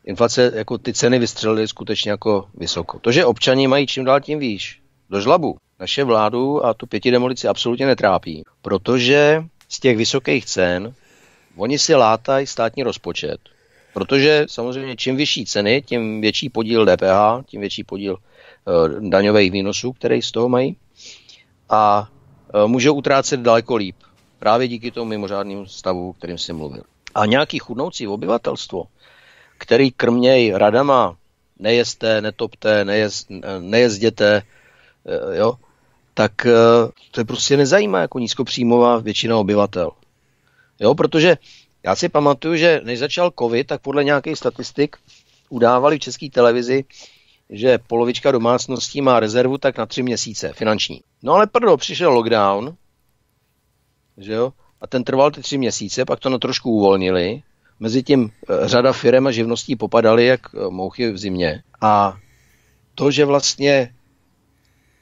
inflace jako ty ceny vystřelily skutečně jako vysoko. To, že občani mají čím dál tím výš, do žlabu. Naše vládu a tu pěti demolici absolutně netrápí, protože z těch vysokých cen oni si látají státní rozpočet, protože samozřejmě čím vyšší ceny, tím větší podíl DPH, tím větší podíl eh, daňových výnosů, které z toho mají a eh, můžou utrácet daleko líp. Právě díky tomu mimořádnému stavu, o kterým jsem mluvil. A nějaký chudnoucí obyvatelstvo, který krměj radama, nejeste, netopte, nejez, nejezděte, eh, jo, tak eh, to je prostě nezajímá jako nízkopříjmová většina obyvatel. Jo, protože já si pamatuju, že než začal covid, tak podle nějakých statistik udávali v české televizi, že polovička domácností má rezervu tak na tři měsíce finanční. No ale prdo, přišel lockdown že jo? A ten trval ty tři měsíce, pak to na trošku uvolnili. Mezitím eh, řada firm a živností popadaly jak eh, mouchy v zimě. A to, že vlastně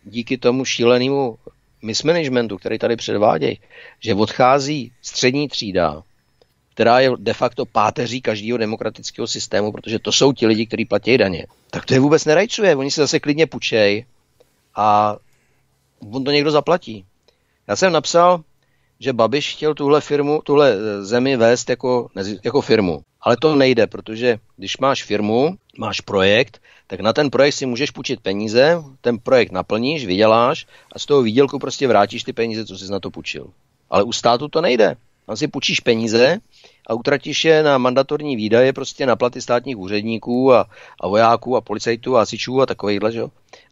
díky tomu šílenému mismanagementu, který tady předvádějí, že odchází střední třída, která je de facto páteří každého demokratického systému, protože to jsou ti lidi, kteří platí daně, tak to je vůbec nerajcuje. Oni se zase klidně pučej a on to někdo zaplatí. Já jsem napsal že Babiš chtěl tuhle firmu, tuhle eh, zemi vést jako, jako firmu. Ale to nejde, protože když máš firmu, máš projekt, tak na ten projekt si můžeš půjčit peníze, ten projekt naplníš, vyděláš a z toho výdělku prostě vrátíš ty peníze, co jsi na to půjčil. Ale u státu to nejde. Tam si půjčíš peníze a utratíš je na mandatorní výdaje, prostě na platy státních úředníků a, a vojáků a policajtů a asičů a takovýchhle, že?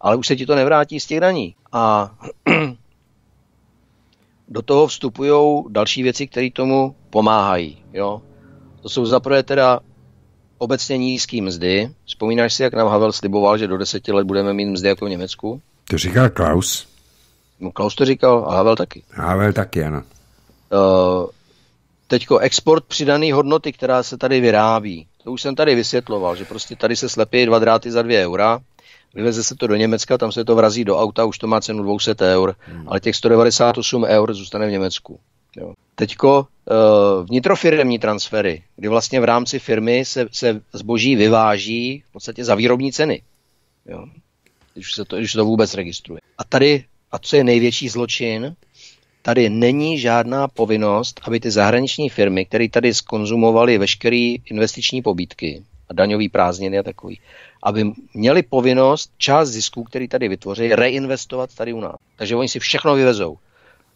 ale už se ti to nevrátí z těch daní. A do toho vstupují další věci, které tomu pomáhají. Jo? To jsou zaprvé teda obecně nízké mzdy. Vzpomínáš si, jak nám Havel sliboval, že do deseti let budeme mít mzdy jako v Německu? To říkal Klaus. No, Klaus to říkal a Havel taky. Havel taky, ano. Uh, teďko export přidané hodnoty, která se tady vyrábí. To už jsem tady vysvětloval, že prostě tady se slepí dva dráty za dvě eura vyveze se to do Německa, tam se to vrazí do auta, už to má cenu 200 eur, hmm. ale těch 198 eur zůstane v Německu. Jo. Teďko eh, vnitrofirmní transfery, kdy vlastně v rámci firmy se, se zboží vyváží v podstatě za výrobní ceny. Jo. Když, se to, když se to vůbec registruje. A tady, a co je největší zločin, tady není žádná povinnost, aby ty zahraniční firmy, které tady skonzumovaly veškeré investiční pobídky a daňový prázdniny a takový, aby měli povinnost část zisků, který tady vytvoří, reinvestovat tady u nás. Takže oni si všechno vyvezou.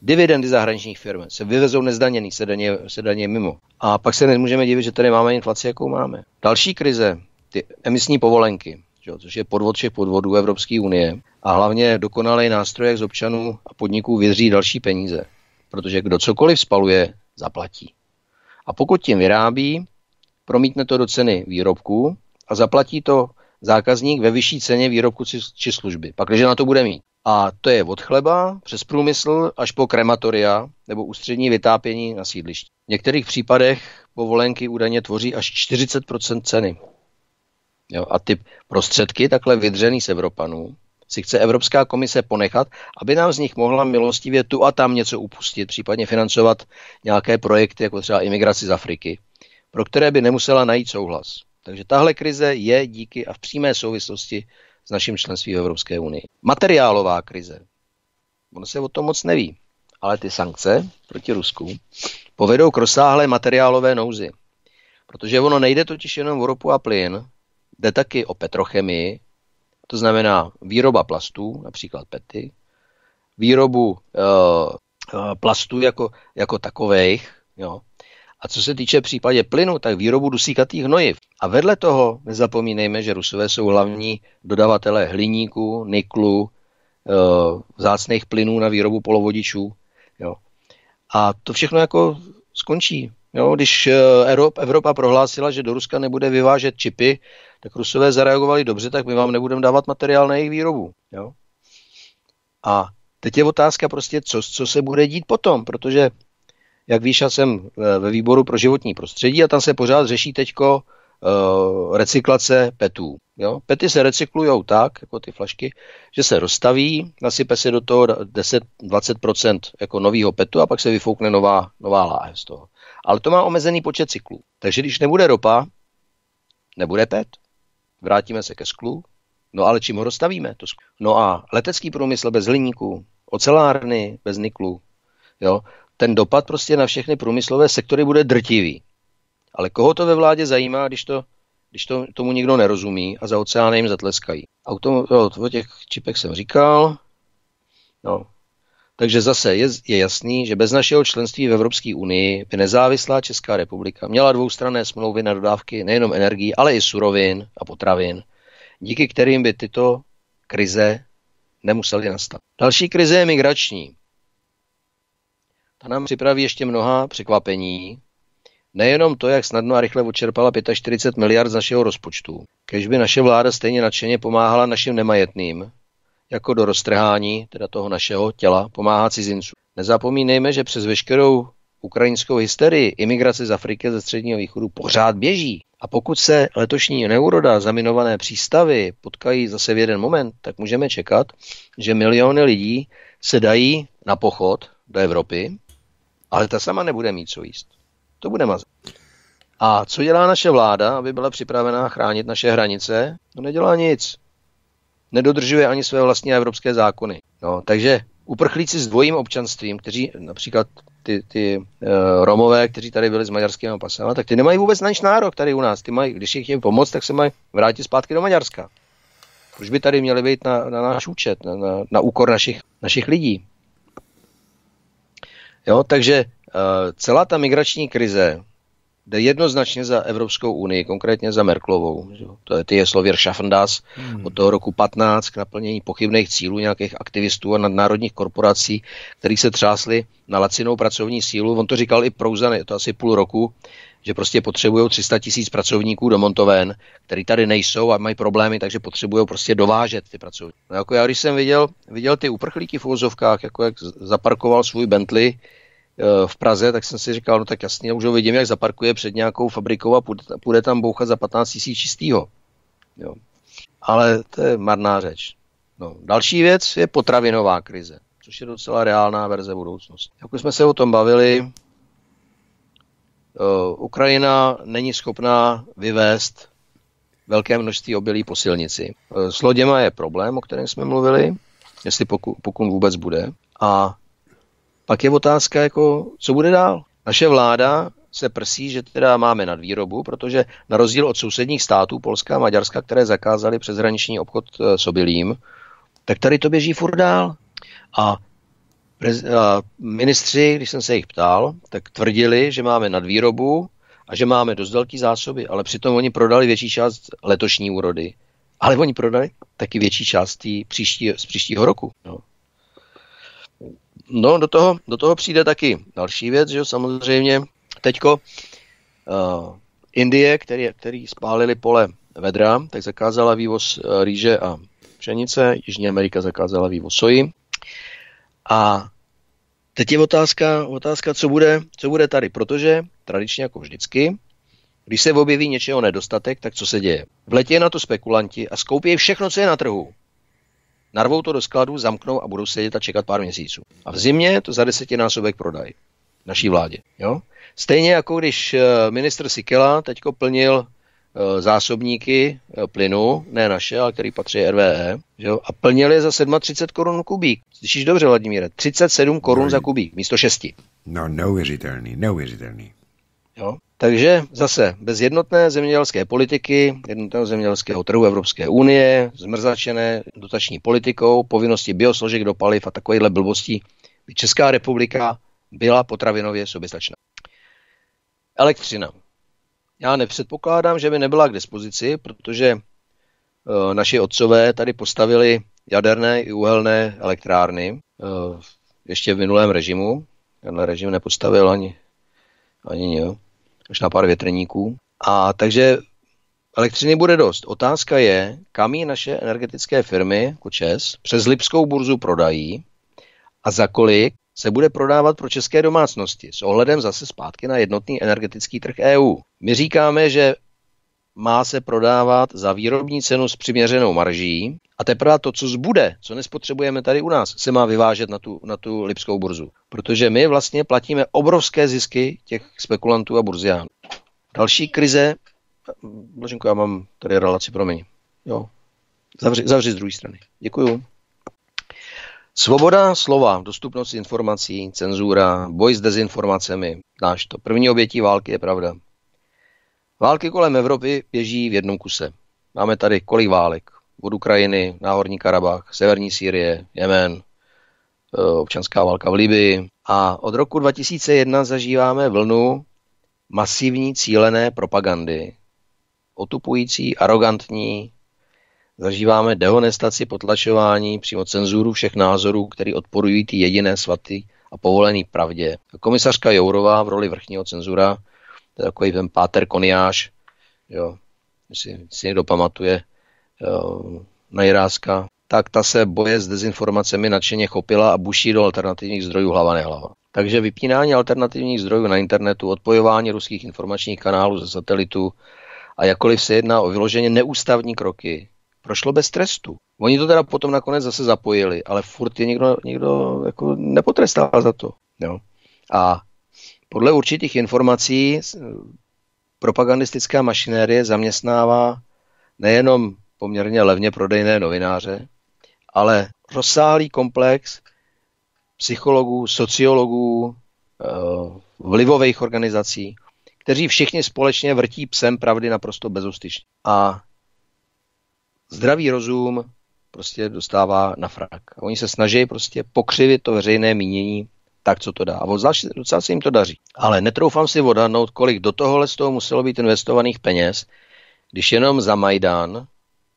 Dividendy zahraničních firm se vyvezou nezdaněný, se daně, se daně mimo. A pak se nemůžeme divit, že tady máme inflaci, jakou máme. Další krize, ty emisní povolenky, což je podvod všech podvodů Evropské unie. A hlavně dokonalý nástroj, jak z občanů a podniků vyzří další peníze. Protože kdo cokoliv spaluje, zaplatí. A pokud tím vyrábí, promítne to do ceny výrobků a zaplatí to zákazník ve vyšší ceně výrobku či služby, pakliže na to bude mít. A to je od chleba přes průmysl až po krematoria nebo ústřední vytápění na sídlišti. V některých případech povolenky údajně tvoří až 40 ceny. Jo, a ty prostředky takhle vydřený z Evropanů si chce Evropská komise ponechat, aby nám z nich mohla milostivě tu a tam něco upustit, případně financovat nějaké projekty, jako třeba imigraci z Afriky, pro které by nemusela najít souhlas. Takže tahle krize je díky a v přímé souvislosti s naším členstvím v Evropské unii. Materiálová krize. Ono se o tom moc neví, ale ty sankce proti Rusku povedou k rozsáhlé materiálové nouzi. Protože ono nejde totiž jenom o ropu a plyn, jde taky o petrochemii, to znamená výroba plastů, například pety, výrobu e, e, plastů jako, jako takových, jo. A co se týče případě plynu, tak výrobu dusíkatých hnojiv. A vedle toho nezapomínejme, že Rusové jsou hlavní dodavatelé hliníku, niklu, eh, zácných plynů na výrobu polovodičů. Jo. A to všechno jako skončí. Jo, když eh, Evropa prohlásila, že do Ruska nebude vyvážet čipy, tak Rusové zareagovali dobře, tak my vám nebudeme dávat materiál na jejich výrobu. Jo? A teď je otázka prostě, co, co se bude dít potom, protože, jak víš, já jsem eh, ve výboru pro životní prostředí a tam se pořád řeší teďko uh, Eh, recyklace petů. Jo? Pety se recyklují tak, jako ty flašky, že se rozstaví, nasype se do toho 10-20% jako nového petu a pak se vyfoukne nová, nová láhev z toho. Ale to má omezený počet cyklů. Takže když nebude ropa, nebude pet. Vrátíme se ke sklu. No ale čím ho rozstavíme? To sklu. No a letecký průmysl bez hliníku, ocelárny bez niklu, jo? ten dopad prostě na všechny průmyslové sektory bude drtivý. Ale koho to ve vládě zajímá, když to když to, tomu nikdo nerozumí a za oceány jim zatleskají. Auto, o, no, o těch čipech jsem říkal. No. Takže zase je, je jasný, že bez našeho členství v Evropské unii by nezávislá Česká republika měla dvoustranné smlouvy na dodávky nejenom energií, ale i surovin a potravin, díky kterým by tyto krize nemusely nastat. Další krize je migrační. Ta nám připraví ještě mnoha překvapení, Nejenom to, jak snadno a rychle odčerpala 45 miliard z našeho rozpočtu, kež by naše vláda stejně nadšeně pomáhala našim nemajetným, jako do roztrhání, teda toho našeho těla, pomáhá cizincu. Nezapomínejme, že přes veškerou ukrajinskou hysterii imigrace z Afriky ze středního východu pořád běží. A pokud se letošní neuroda zaminované přístavy potkají zase v jeden moment, tak můžeme čekat, že miliony lidí se dají na pochod do Evropy, ale ta sama nebude mít co jíst. To bude mazat. A co dělá naše vláda, aby byla připravená chránit naše hranice? No nedělá nic. Nedodržuje ani své vlastní evropské zákony. No, takže uprchlíci s dvojím občanstvím, kteří například ty, ty uh, Romové, kteří tady byli s maďarskými pasama, tak ty nemají vůbec na nič nárok tady u nás. Ty mají, když jich chtějí pomoct, tak se mají vrátit zpátky do Maďarska. Proč by tady měli být na, na náš účet, na, na, na úkor našich, našich lidí? Jo, takže Eh, celá ta migrační krize jde jednoznačně za Evropskou unii, konkrétně za Merklovou. To je ty je slověr Schaffendas hmm. od toho roku 15 k naplnění pochybných cílů nějakých aktivistů a nadnárodních korporací, který se třásli na lacinou pracovní sílu. On to říkal i Prouzan, je to asi půl roku, že prostě potřebují 300 tisíc pracovníků do montoven, který tady nejsou a mají problémy, takže potřebují prostě dovážet ty pracovníky. No jako já, když jsem viděl, viděl ty uprchlíky v úzovkách, jako jak zaparkoval svůj Bentley v Praze, tak jsem si říkal, no tak jasně, už ho vidím, jak zaparkuje před nějakou fabrikou a půjde tam bouchat za 15 tisíc čistýho. Jo. Ale to je marná řeč. No. Další věc je potravinová krize, což je docela reálná verze budoucnosti. Jak už jsme se o tom bavili, eh, Ukrajina není schopná vyvést velké množství obilí po silnici. Eh, s loděma je problém, o kterém jsme mluvili, jestli pokud, pokud vůbec bude. A pak je otázka, jako, co bude dál. Naše vláda se prsí, že teda máme nadvýrobu, protože na rozdíl od sousedních států, Polska a Maďarska, které zakázali přeshraniční obchod eh, s obilím, tak tady to běží furt dál. A ministři, když jsem se jich ptal, tak tvrdili, že máme nadvýrobu a že máme dost velké zásoby, ale přitom oni prodali větší část letošní úrody. Ale oni prodali taky větší část tý příští, z příštího roku. No no, do toho, do toho přijde taky další věc, že samozřejmě teďko uh, Indie, který, který spálili pole vedra, tak zakázala vývoz uh, rýže a pšenice, Jižní Amerika zakázala vývoz soji. A teď je otázka, otázka co, bude, co bude tady, protože tradičně jako vždycky, když se objeví něčeho nedostatek, tak co se děje? Vletějí na to spekulanti a skoupí všechno, co je na trhu narvou to do skladu, zamknou a budou sedět a čekat pár měsíců. A v zimě to za desetinásobek prodají naší vládě. Jo? Stejně jako když eh, ministr Sikela teď plnil eh, zásobníky eh, plynu, ne naše, ale který patří RVE, že jo? a plnil je za 37 korun kubík. Slyšíš dobře, Vladimíre, 37 korun za no kubík, místo 6. No, neuvěřitelný, neuvěřitelný. Jo? Takže zase bez jednotné zemědělské politiky, jednotného zemědělského trhu Evropské unie, zmrzačené dotační politikou, povinnosti biosložek do paliv a takovýchhle blbostí by Česká republika byla potravinově soběstačná. Elektřina. Já nepředpokládám, že by nebyla k dispozici, protože e, naši otcové tady postavili jaderné i uhelné elektrárny e, ještě v minulém režimu. Tenhle režim nepostavil ani, ani jo až na pár větrníků. A takže elektřiny bude dost. Otázka je, kam ji naše energetické firmy, jako ČES, přes Lipskou burzu prodají a za kolik se bude prodávat pro české domácnosti s ohledem zase zpátky na jednotný energetický trh EU. My říkáme, že má se prodávat za výrobní cenu s přiměřenou marží a teprve to, co zbude, co nespotřebujeme tady u nás, se má vyvážet na tu, na tu lipskou burzu. Protože my vlastně platíme obrovské zisky těch spekulantů a burziánů. Další krize, Boženko, já mám tady relaci, promiň. Jo, zavři, zavři z druhé strany. Děkuju. Svoboda slova, dostupnost informací, cenzura, boj s dezinformacemi. Náš to první obětí války je pravda. Války kolem Evropy běží v jednom kuse. Máme tady kolik válek? Od Ukrajiny, Náhorní Karabach, Severní Sýrie, Jemen, eh, občanská válka v Libii. A od roku 2001 zažíváme vlnu masivní cílené propagandy, otupující, arrogantní, zažíváme dehonestaci, potlačování, přímo cenzuru všech názorů, které odporují ty jediné svaty a povolený pravdě. Komisařka Jourová v roli vrchního cenzura to je takový ten Páter Koniáš, jo, si, si někdo pamatuje, Najrázka, tak ta se boje s dezinformacemi nadšeně chopila a buší do alternativních zdrojů hlava nehlava. Takže vypínání alternativních zdrojů na internetu, odpojování ruských informačních kanálů ze satelitu a jakkoliv se jedná o vyloženě neústavní kroky, prošlo bez trestu. Oni to teda potom nakonec zase zapojili, ale furt je někdo, někdo jako nepotrestal za to. Jo. A podle určitých informací eh, propagandistická mašinérie zaměstnává nejenom poměrně levně prodejné novináře, ale rozsáhlý komplex psychologů, sociologů, eh, vlivových organizací, kteří všichni společně vrtí psem pravdy naprosto bezostyšně. A zdravý rozum prostě dostává na frak. Oni se snaží prostě pokřivit to veřejné mínění tak co to dá. A docela, se jim to daří. Ale netroufám si odhadnout, kolik do tohohle z toho muselo být investovaných peněz, když jenom za Majdan,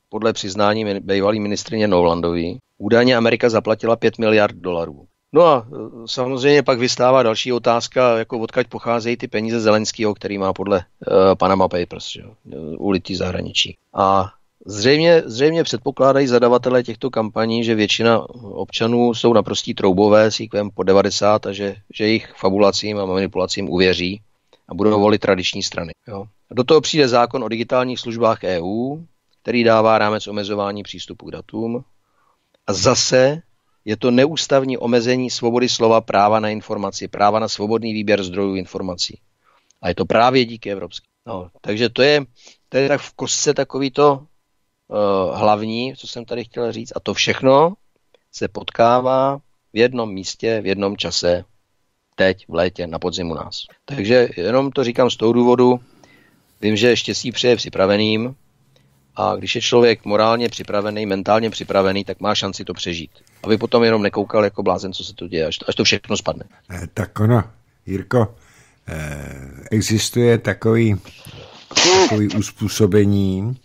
podle přiznání bývalý ministrině Novlandový, údajně Amerika zaplatila 5 miliard dolarů. No a e, samozřejmě pak vystává další otázka, jako odkaď pocházejí ty peníze Zelenského, který má podle uh, Panama Papers, že? E, ulitý zahraničí. A Zřejmě, zřejmě předpokládají zadavatelé těchto kampaní, že většina občanů jsou naprostí troubové s IQem po 90 a že, že jejich fabulacím a manipulacím uvěří a budou volit tradiční strany. Jo. Do toho přijde zákon o digitálních službách EU, který dává rámec omezování přístupu k datům. A zase je to neústavní omezení svobody slova, práva na informaci, práva na svobodný výběr zdrojů informací. A je to právě díky Evropské. No, takže to je, to je tak v kostce takový to Eh, hlavní, co jsem tady chtěl říct, a to všechno se potkává v jednom místě, v jednom čase, teď v létě, na podzimu nás. Takže jenom to říkám z toho důvodu, vím, že štěstí přeje připraveným a když je člověk morálně připravený, mentálně připravený, tak má šanci to přežít. Aby potom jenom nekoukal jako blázen, co se to děje, až to, až to všechno spadne. Eh, tak ono, Jirko, eh, existuje takový, takový uspůsobení,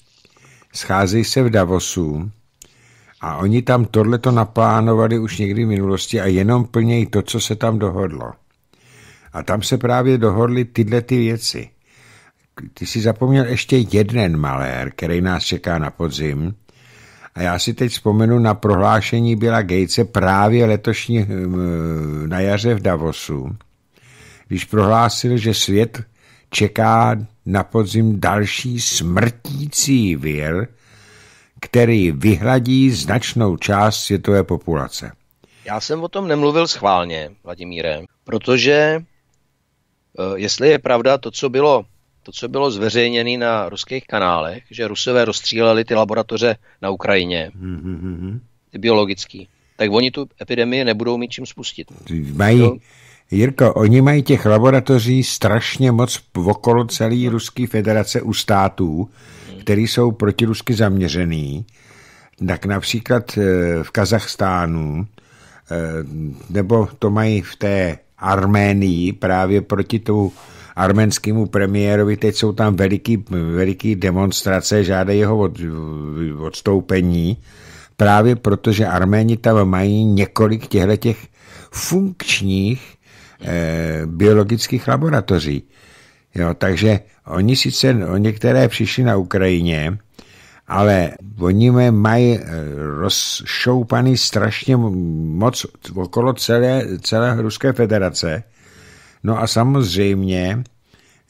scházejí se v Davosu a oni tam tohleto naplánovali už někdy v minulosti a jenom plnějí to, co se tam dohodlo. A tam se právě dohodly tyhle ty věci. Ty si zapomněl ještě jeden malér, který nás čeká na podzim. A já si teď vzpomenu na prohlášení byla Gatese právě letošní hm, na jaře v Davosu, když prohlásil, že svět čeká na podzim další smrtící vír, který vyhladí značnou část světové populace. Já jsem o tom nemluvil schválně, Vladimíre, protože eh, jestli je pravda to, co bylo, to, co bylo zveřejněné na ruských kanálech, že Rusové rozstříleli ty laboratoře na Ukrajině, mm-hmm. ty biologický, tak oni tu epidemii nebudou mít čím spustit. Mají, to, Jirko, oni mají těch laboratoří strašně moc okolo celé Ruské federace u států, které jsou protirusky zaměřený. Tak například eh, v Kazachstánu, eh, nebo to mají v té Arménii právě proti tomu arménskému premiérovi, teď jsou tam veliký, veliký demonstrace, žádají jeho od, odstoupení, právě protože Arméni tam mají několik těchto funkčních Eh, biologických laboratoří. Jo, takže oni sice o některé přišli na Ukrajině, ale oni mají eh, rozšoupaný strašně moc okolo celé, celé Ruské federace. No a samozřejmě,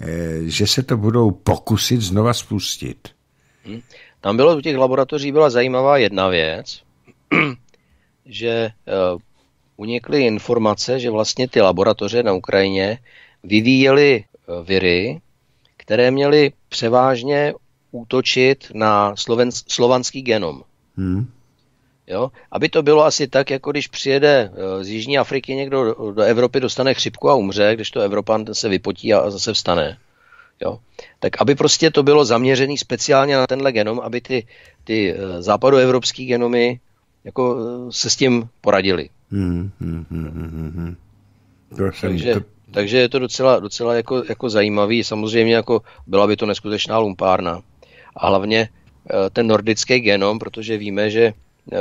eh, že se to budou pokusit znova spustit. Hm. Tam bylo u těch laboratoří byla zajímavá jedna věc, [clears throat] že unikly informace, že vlastně ty laboratoře na Ukrajině vyvíjely e, viry, které měly převážně útočit na sloven, slovanský genom. Hmm. Jo? Aby to bylo asi tak, jako když přijede e, z Jižní Afriky někdo do, Evropy, dostane chřipku a umře, když to Evropan se vypotí a zase vstane. Jo? Tak aby prostě to bylo zaměřené speciálně na tenhle genom, aby ty, ty e, západoevropské genomy jako eh, se s tím poradili. Hmm, hmm, hmm, hmm, hmm. hmm. To jsem, takže, takže je to docela, docela jako, jako zajímavý. Samozřejmě jako byla by to neskutečná lumpárna. A hlavně eh, ten nordický genom, protože víme, že uh,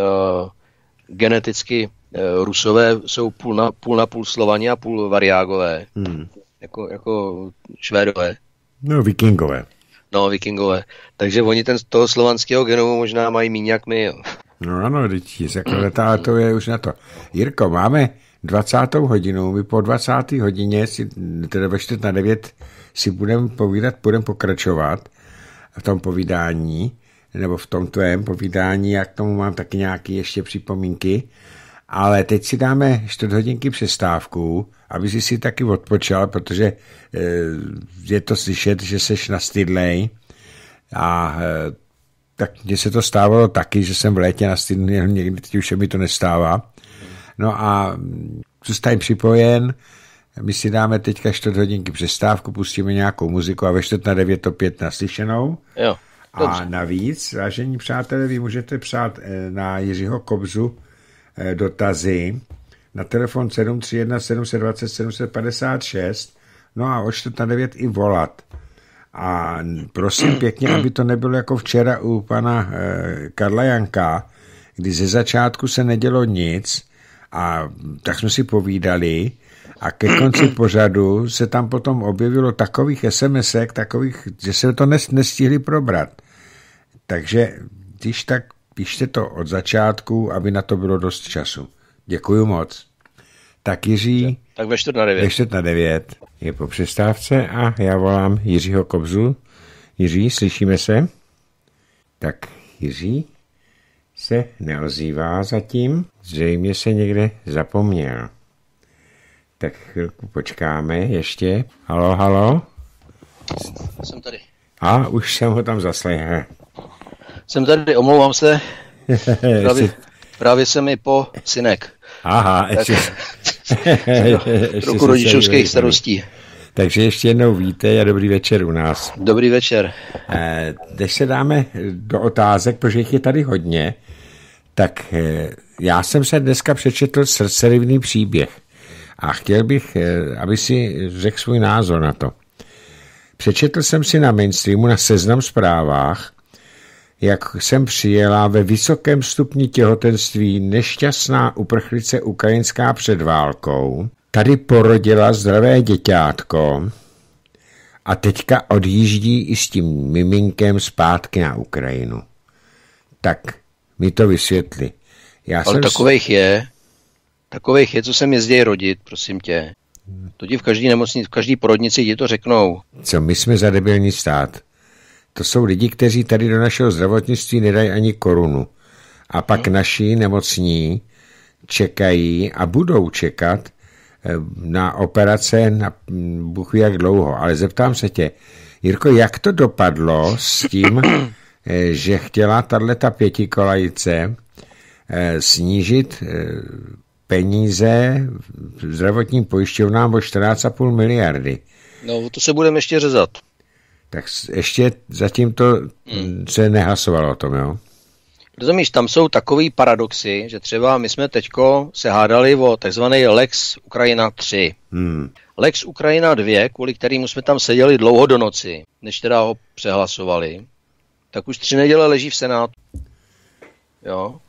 geneticky uh, rusové jsou půl na půl, na půl slovaní a půl variágové. Hmm. Jako, jako švédové. No, vikingové. No, vikingové. Takže oni ten, toho slovanského genomu možná mají míň jak my. Jo. No ano, děti. jako letá, to je už na to. Jirko, máme 20. hodinu, my po 20. hodině, si, teda ve čtvrt na 9, si budeme povídat, budeme pokračovat v tom povídání, nebo v tom tvém povídání, jak tomu mám taky nějaké ještě připomínky, ale teď si dáme čtvrt hodinky přestávku, aby si si taky odpočal, protože eh, je to slyšet, že seš nastydlej a eh, tak mně se to stávalo taky, že jsem v létě na stydnil, někdy teď už se mi to nestává. No a zůstaň připojen, my si dáme teďka čtvrt hodinky přestávku, pustíme nějakou muziku a ve čtvrt na 9 to 5 naslyšenou. Jo. Dobře. A navíc, vážení přátelé, vy můžete psát eh, na Jiřího Kobzu eh, dotazy na telefon 731 720 756 no a o čtvrt na 9 i volat. A prosím pěkně, aby to nebylo jako včera u pana eh, Karla Janka, kdy ze začátku se nedělo nic a tak jsme si povídali a ke konci pořadu se tam potom objevilo takových sms takových, že se to nestihli probrat. Takže když tak píšte to od začátku, aby na to bylo dost času. Děkuji moc. Tak Jiří. Tak ve čtvrt na devět. Ve čtvrt na devět je po přestávce a já volám Jiřího Kobzu. Jiří, slyšíme se? Tak Jiří se neozývá zatím, zřejmě se někde zapomněl. Tak chvilku počkáme ještě. Halo, halo? Jsem tady. A už jsem ho tam zaslechl. Jsem tady, omlouvám se. [laughs] právě, právě se mi po synek. Aha, ještě, [laughs] trochu rodičovských starostí. Takže ještě jednou víte, a dobrý večer u nás. Dobrý večer. Když eh, se dáme do otázek, protože jich je tady hodně, tak eh, já jsem se dneska přečetl srdcerivný příběh a chtěl bych, eh, aby si řekl svůj názor na to. Přečetl jsem si na mainstreamu, na seznam zprávách, jak jsem přijela ve vysokém stupni těhotenství nešťastná uprchlice ukrajinská před válkou, tady porodila zdravé děťátko a teďka odjíždí i s tím miminkem zpátky na Ukrajinu. Tak, mi to vysvětli. Já Ale jsem... takových je, takových je, co mi jezdí rodit, prosím tě. To ti v každý nemocnici, v každý porodnici ti to řeknou. Co, my jsme za debilní stát. To jsou lidi, kteří tady do našeho zdravotnictví nedají ani korunu. A pak hmm. naši nemocní čekají a budou čekat eh, na operace na mm, buchví jak dlouho. Ale zeptám se tě, Jirko, jak to dopadlo s tím, [clears throat] eh, že chtěla tato pětikolajice eh, snížit peníze zdravotním pojišťovnám o 14,5 miliardy. No, to se budeme ještě řezat. Tak ještě zatím to hmm. Mm, se nehlasovalo o tom, jo? Rozumíš, tam jsou takový paradoxy, že třeba my jsme teďko se hádali o takzvaný Lex Ukrajina 3. Hmm. Lex Ukrajina 2, kvůli kterému jsme tam seděli dlouho do noci, než teda ho přehlasovali, tak už tři neděle leží v Senátu. Jo.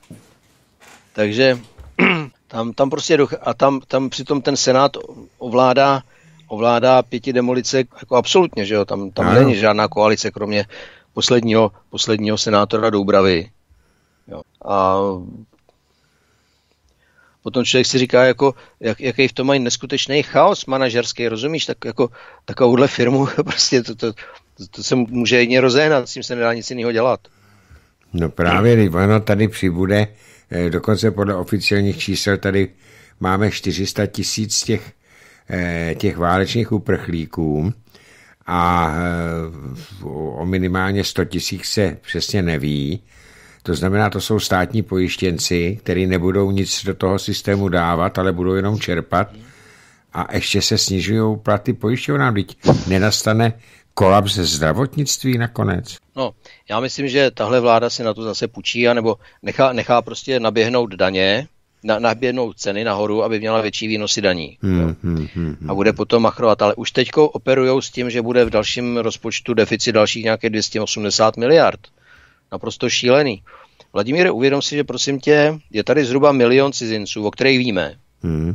Takže [clears throat] tam, tam prostě, a tam, tam přitom ten Senát ovládá ovládá pěti demolice jako absolutně, že jo, tam, tam není žádná koalice, kromě posledního, posledního senátora Doubravy. Jo. A potom člověk si říká, jako, jak, jaký v tom mají neskutečný chaos manažerský, rozumíš, tak jako takovouhle firmu [laughs] prostě to, to, to, to se může jedině rozehnat, s tím se nedá nic jiného dělat. No právě, ono tady přibude, eh, dokonce podle oficiálních čísel tady máme 400 tisíc těch Eh, těch válečných uprchlíků a eh, o minimálně 100 tisíc se přesně neví. To znamená, to jsou státní pojištěnci, kteří nebudou nic do toho systému dávat, ale budou jenom čerpat. A ještě se snižují platy pojišťovnám, teď nenastane kolaps zdravotnictví nakonec? No, já myslím, že tahle vláda si na to zase půjčí, nebo nechá, nechá prostě naběhnout daně na, naběhnou ceny nahoru, aby měla větší výnosy daní. Hmm, hmm, hmm, hmm, a bude potom machrovat. Ale už teď operují s tím, že bude v dalším rozpočtu deficit dalších nějakých 280 miliard. Naprosto šílený. Vladimíre, uvědom si, že prosím tě, je tady zhruba milion cizinců, o kterých víme. Hmm.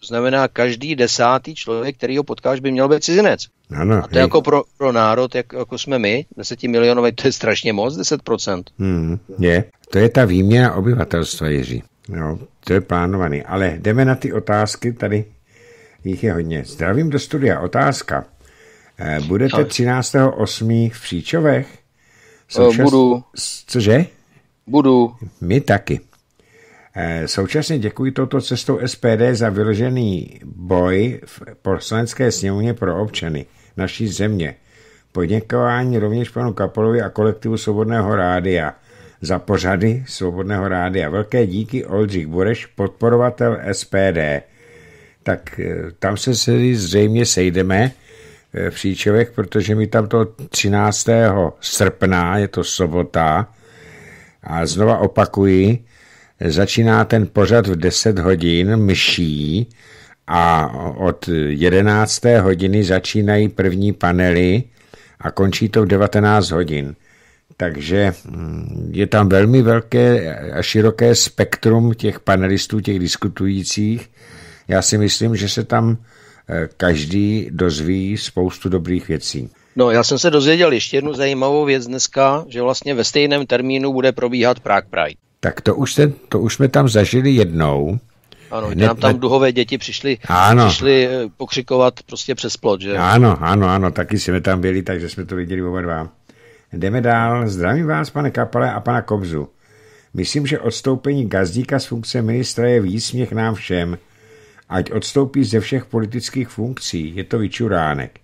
To znamená, každý desátý člověk, který ho potkáš, by měl být cizinec. Ano, a to je jako pro, pro národ, jak, jako jsme my, milionové to je strašně moc, 10%. Hmm, je. To je ta výměna obyvatelstva, Jiří. No, to je plánovaný. Ale jdeme na ty otázky, tady jich je hodně. Zdravím do studia. Otázka. Eh, budete 13.8. v Příčovech? Eh, Součas... Budu. Cože? Budu. My taky. Eh, současně děkuji touto cestou SPD za vyložený boj v poslanecké sněmovně pro občany naší země. Poděkování rovněž panu Kapolovi a kolektivu Svobodného rádia za pořady Svobodného rády a velké díky Oldřich Bureš, podporovatel SPD. Tak eh, tam se zřejmě sejdeme eh, v Příčovech, protože mi tam to 13. srpna, je to sobota, a znova opakuji, začíná ten pořad v 10 hodin myší a od 11. hodiny začínají první panely a končí to v 19 hodin. Takže mm, je tam velmi velké a široké spektrum těch panelistů, těch diskutujících. Já si myslím, že se tam eh, každý dozví spoustu dobrých věcí. No, já jsem se dozvěděl ještě jednu zajímavou věc dneska, že vlastně ve stejném termínu bude probíhat Prague Pride. Tak to už, se, to už jsme tam zažili jednou. Ano, hned, nám tam duhové děti přišli, ano. přišli eh, pokřikovat prostě přes plot, že? Ano, ano, ano, taky jsme tam byli, takže jsme to viděli oba dva. Jdeme dál. Zdravím vás, pane Kapale a pana Kobzu. Myslím, že odstoupení Gazdíka z funkce ministra je výsměch nám všem. Ať odstoupí ze všech politických funkcí, je to vyčuránek.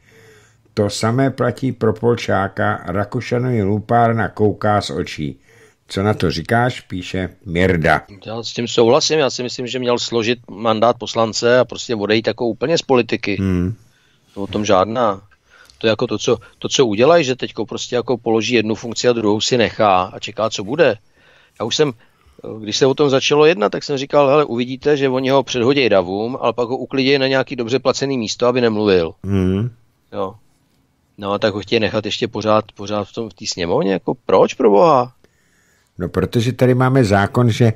To samé platí pro Polčáka, Rakušanovi lupárna kouká z očí. Co na to říkáš, píše Mirda. Já s tím souhlasím, já si myslím, že měl složit mandát poslance a prostě odejít jako úplně z politiky. Hmm. To o tom žádná to jako to, co, to, co udělají, že teď prostě jako položí jednu funkci a druhou si nechá a čeká, co bude. Já už jsem, když se o tom začalo jednat, tak jsem říkal, hele, uvidíte, že oni ho předhodějí davům, ale pak ho uklidějí na nějaký dobře placený místo, aby nemluvil. Mm. Jo. No a tak ho chtějí nechat ještě pořád, pořád v té v sněmovně, jako proč pro boha? No protože tady máme zákon, že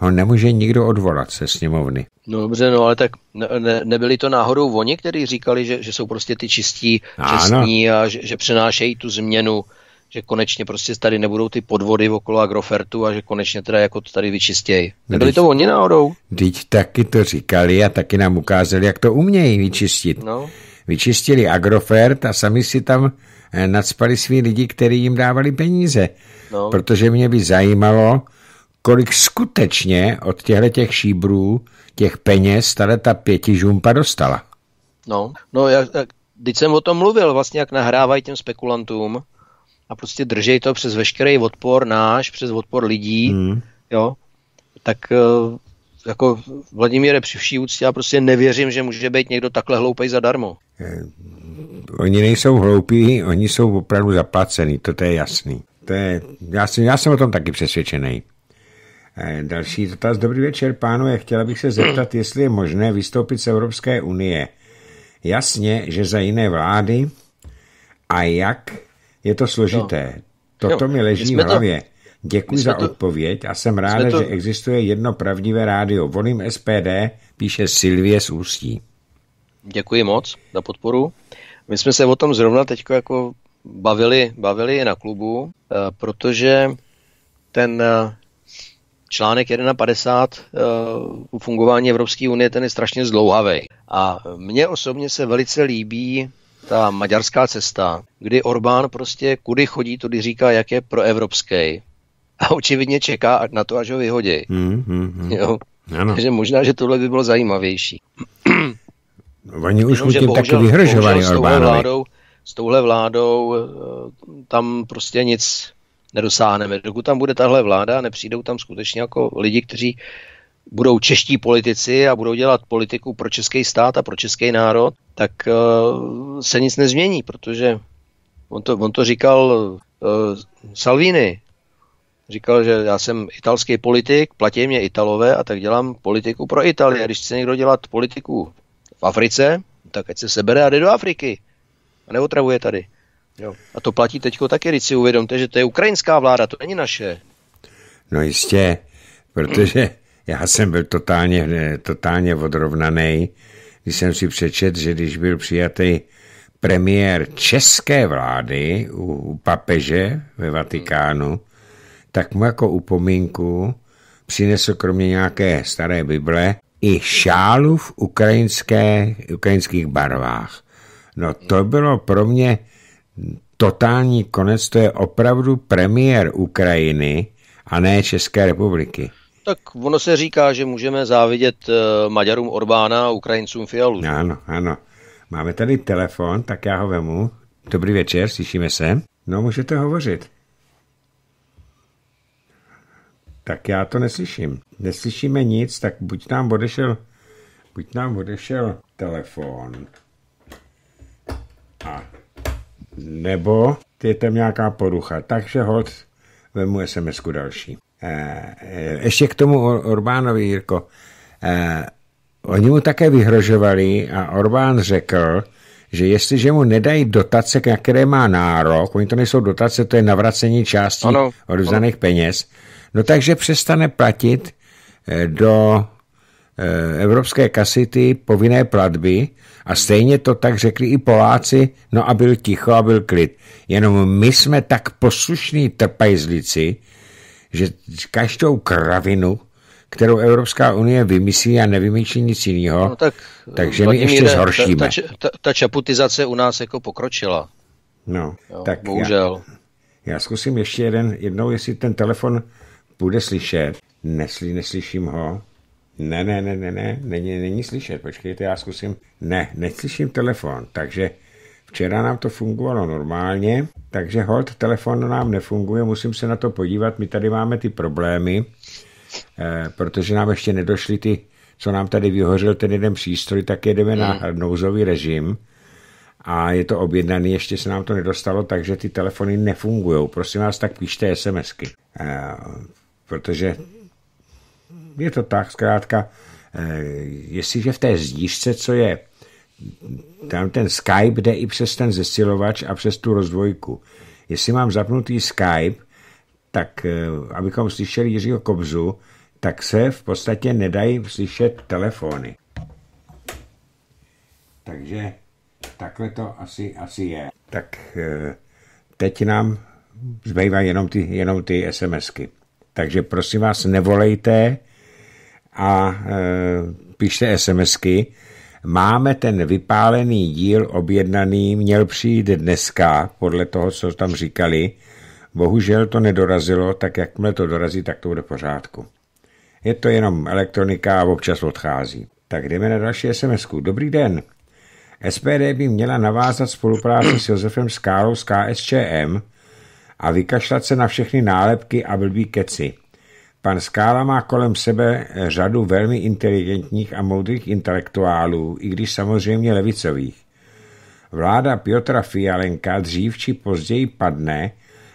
ho no, nemůže nikdo odvolat se sněmovny. No dobře, no ale tak ne, ne, nebyli to náhodou oni, kteří říkali, že, že jsou prostě ty čistí, ano. čestní a že, že přenášejí tu změnu, že konečně prostě tady nebudou ty podvody okolo Agrofertu a že konečně teda jako to tady vyčistějí. No, nebyli to oni náhodou? Teď taky to říkali a taky nám ukázali, jak to umějí vyčistit. No. Vyčistili Agrofert a sami si tam eh, nadspali svý lidi, kteří jim dávali peníze. No. Protože mě by zajímalo, kolik skutečně od těchto těch šíbrů, těch peněz, tady ta pěti žumpa dostala. No, no já, teď jsem o tom mluvil, vlastně jak nahrávají těm spekulantům a prostě držej to přes veškerý odpor náš, přes odpor lidí, hmm. jo, tak eh, jako Vladimíre při vší úctě, já prostě nevěřím, že může být někdo takhle hloupej zadarmo. Eh, oni nejsou hloupí, oni jsou opravdu zaplacený, to, to je jasný. To je, já, jsem, já jsem o tom taky přesvědčený. Eh, další dotaz. Dobrý večer, pánové. Chtěla bych se zeptat, jestli je možné vystoupit z Evropské unie. Jasně, že za jiné vlády a jak je to složité. No. Toto jo, mi leží v hlavě. To, Děkuji za to, odpověď a jsem ráda, to, že existuje jedno pravdivé rádio. Volím SPD, píše Silvie z Ústí. Děkuji moc za podporu. My jsme se o tom zrovna teď jako bavili, bavili na klubu, eh, protože ten eh, článek 51 eh, u fungování Evropské unie, ten je strašně zdlouhavý. A mně osobně se velice líbí ta maďarská cesta, kdy Orbán prostě kudy chodí, tudy říká, jak je proevropský. A očividně čeká na to, až ho vyhodí. Mm, mm, mm. Jo? Ano. Takže možná, že tohle by bylo zajímavější. No, oni už mu tím taky vyhrožovali Orbánovi. S touhle vládou, s touhle vládou eh, tam prostě nic nedosáhneme. Dokud tam bude tahle vláda nepřijdou tam skutečně jako lidi, kteří budou čeští politici a budou dělat politiku pro český stát a pro český národ, tak uh, se nic nezmění, protože on to, on to říkal uh, Salvini. Říkal, že já jsem italský politik, platí mě Italové a tak dělám politiku pro Italii. A když chce někdo dělat politiku v Africe, tak ať se sebere a jde do Afriky. A neotravuje tady. Jo. A to platí teď taky, když si uvědomte, že to je ukrajinská vláda, to není naše. No jistě, protože já jsem byl totálně, totálně odrovnaný, když jsem si přečet, že když byl přijatý premiér české vlády u, u papeže ve Vatikánu, tak mu jako upomínku přinesl kromě nějaké staré Bible i šálu v ukrajinské, ukrajinských barvách. No to bylo pro mě totální konec, to je opravdu premiér Ukrajiny a ne České republiky. Tak ono se říká, že můžeme závidět eh, Maďarům Orbána a Ukrajincům Fialu. Ano, ano. Máme tady telefon, tak já ho vemu. Dobrý večer, slyšíme se. No, můžete hovořit. Tak já to neslyším. Neslyšíme nic, tak buď nám odešel, buď nám odešel telefon. A nebo je tam nějaká porucha. Takže hod, vemu sms další. Eh, eh, ještě k tomu Orbánovi, Jirko. Eh, oni mu také vyhrožovali a Orbán řekl, že jestliže mu nedají dotace, na které má nárok, oni to nejsou dotace, to je navracení částí odvzdaných peněz, no takže přestane platit do Eh, evropské kasity povinné platby a stejně to tak řekli i Poláci, no a byl ticho a byl klid. Jenom my jsme tak poslušní trpajzlici, že každou kravinu, kterou Evropská unie vymyslí a nevymýšlí nic jiného, no tak, takže my ještě zhoršíme. ta, ta, ta čaputizace u nás jako pokročila. No, jo, tak bohužel. Já, já zkusím ještě jeden, jednou, jestli ten telefon bude slyšet. Nesli, neslyším ho. Ne, ne, ne, ne, ne, není, není slyšet, počkejte, já zkusím. Ne, neslyším telefon, takže včera nám to fungovalo normálně, takže hold, telefon nám nefunguje, musím se na to podívat, my tady máme ty problémy, eh, protože nám ještě nedošly ty, co nám tady vyhořil ten jeden přístroj, tak jedeme mm. na hmm. nouzový režim a je to objednaný, ještě se nám to nedostalo, takže ty telefony nefungují. Prosím vás, tak píšte SMSky, eh, protože je to tak, zkrátka, eh, jestliže v té zdížce, co je tam ten Skype jde i přes ten zesilovač a přes tu rozdvojku. Jestli mám zapnutý Skype, tak eh, abychom slyšeli Jiřího Kobzu, tak se v podstatě nedají slyšet telefony. Takže takhle to asi, asi je. Tak eh, teď nám zbývají jenom ty, jenom ty SMSky. Takže prosím vás, nevolejte, a e, pište SMSky. Máme ten vypálený díl objednaný, měl přijít dneska, podle toho, co tam říkali. Bohužel to nedorazilo, tak jakmile to dorazí, tak to bude pořádku. Je to jenom elektronika a občas odchází. Tak jdeme na další sms -ku. Dobrý den. SPD by měla navázat spolupráci s Josefem Skálou z KSČM a vykašlat se na všechny nálepky a blbý keci. Pan Skála má kolem sebe eh, řadu velmi inteligentních a moudrých intelektuálů, i když samozřejmě levicových. Vláda Piotra Fialenka dřív či později padne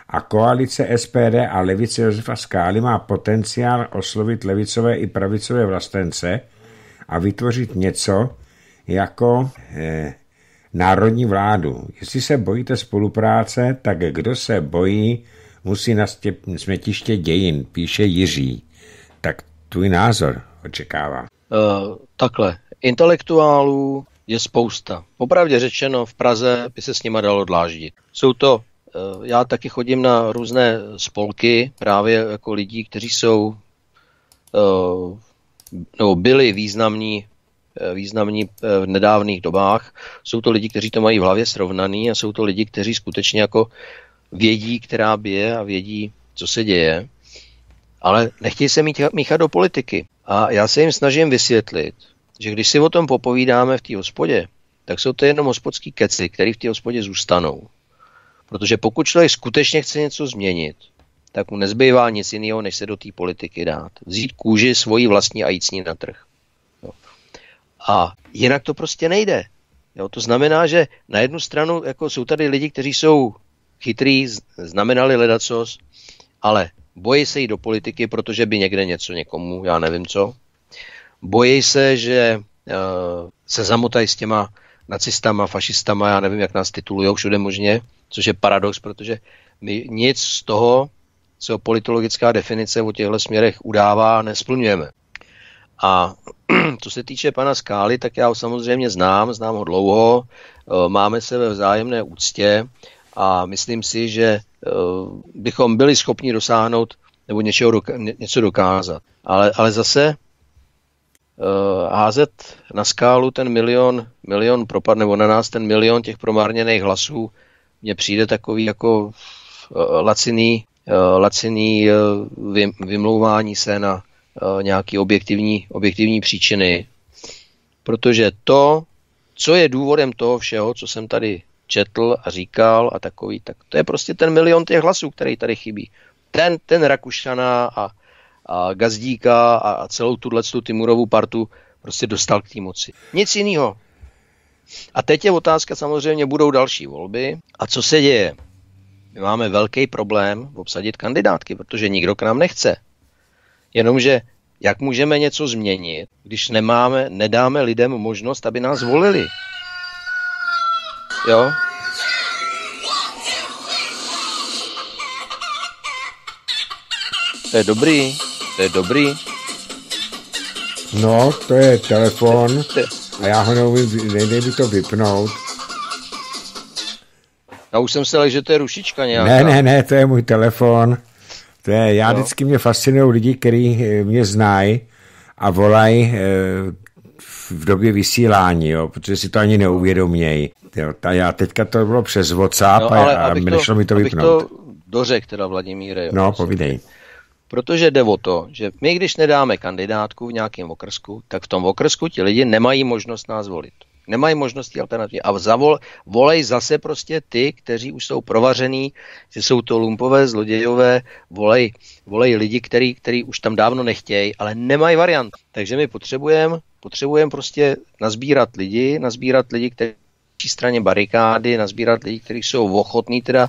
a koalice SPD a levice Josefa Skály má potenciál oslovit levicové i pravicové vlastence a vytvořit něco jako eh, národní vládu. Jestli se bojíte spolupráce, tak kdo se bojí musí na smetiště dějin, píše Jiří. Tak tvůj názor očekává. Uh, takhle, intelektuálů je spousta. Popravdě řečeno, v Praze by se s nima dalo dláždit. Jsou to, uh, já taky chodím na různé spolky právě jako lidí, kteří jsou uh, nebo byli významní významní v nedávných dobách. Jsou to lidi, kteří to mají v hlavě srovnaný a jsou to lidi, kteří skutečně jako vědí, která bije a vědí, co se děje, ale nechtějí se míchat do politiky. A já se jim snažím vysvětlit, že když si o tom popovídáme v té hospodě, tak jsou to jenom hospodský keci, který v té hospodě zůstanou. Protože pokud člověk skutečně chce něco změnit, tak mu nezbývá nic jiného, než se do té politiky dát. Vzít kůži svoji vlastní a jít s ní na trh. Jo. A jinak to prostě nejde. Jo, to znamená, že na jednu stranu jako jsou tady lidi, kteří jsou chytrý, znamenali ledacos, ale bojí se jít do politiky, protože by někde něco někomu, já nevím co. Bojí se, že eh, se zamotají s těma nacistama, fašistama, já nevím, jak nás titulují všude možně, což je paradox, protože my nic z toho, co politologická definice o těchto směrech udává, nesplňujeme. A [clears throat] co se týče pana Skály, tak já ho samozřejmě znám, znám ho dlouho, eh, máme se ve vzájemné úctě a myslím si, že eh, bychom byli schopni dosáhnout nebo něčeho, něco dokázat. Ale, ale zase eh, házet na skálu ten milion, milion propad, nebo na nás ten milion těch promarněných hlasů, mně přijde takový jako eh, laciný, laciný vymlouvání se na nějaké objektivní, objektivní příčiny. Protože to, co je důvodem toho všeho, co jsem tady četl a říkal a takový, tak to je prostě ten milion těch hlasů, který tady chybí. Ten, ten Rakušana a, a Gazdíka a, a celou tuhle tu Timurovu partu prostě dostal k té moci. Nic jiného. A teď je otázka samozřejmě, budou další volby a co se děje? My máme velký problém obsadit kandidátky, protože nikdo k nám nechce. Jenomže jak můžeme něco změnit, když nemáme, nedáme lidem možnost, aby nás volili? jo. To je dobrý, to je dobrý. No, to je telefon a já ho neumím, nejde by to vypnout. Já už jsem se lek, že to je rušička nějaká. Ne, ne, ne, to je můj telefon. To je, já no. vždycky mě fascinují lidi, kteří eh, mě znají a volají eh, v době vysílání, jo, protože si to ani neuvědomějí. Jo, ta, já teďka to bylo přes WhatsApp no, ale a, nešlo mi to vypnout. to dořek teda Vladimíre. no, povídej. Protože jde o to, že my, když nedáme kandidátku v nějakém okrsku, tak v tom okrsku ti lidi nemají možnost nás volit. Nemají možnosti alternativy. A zavol, volej zase prostě ty, kteří už jsou provařený, že jsou to lumpové, zlodějové, volej, volej lidi, který, který už tam dávno nechtějí, ale nemají variant. Takže my potřebujeme Potřebujeme prostě nazbírat lidi, nazbírat lidi, kteří straně barikády, nazbírat lidi, kteří jsou ochotní teda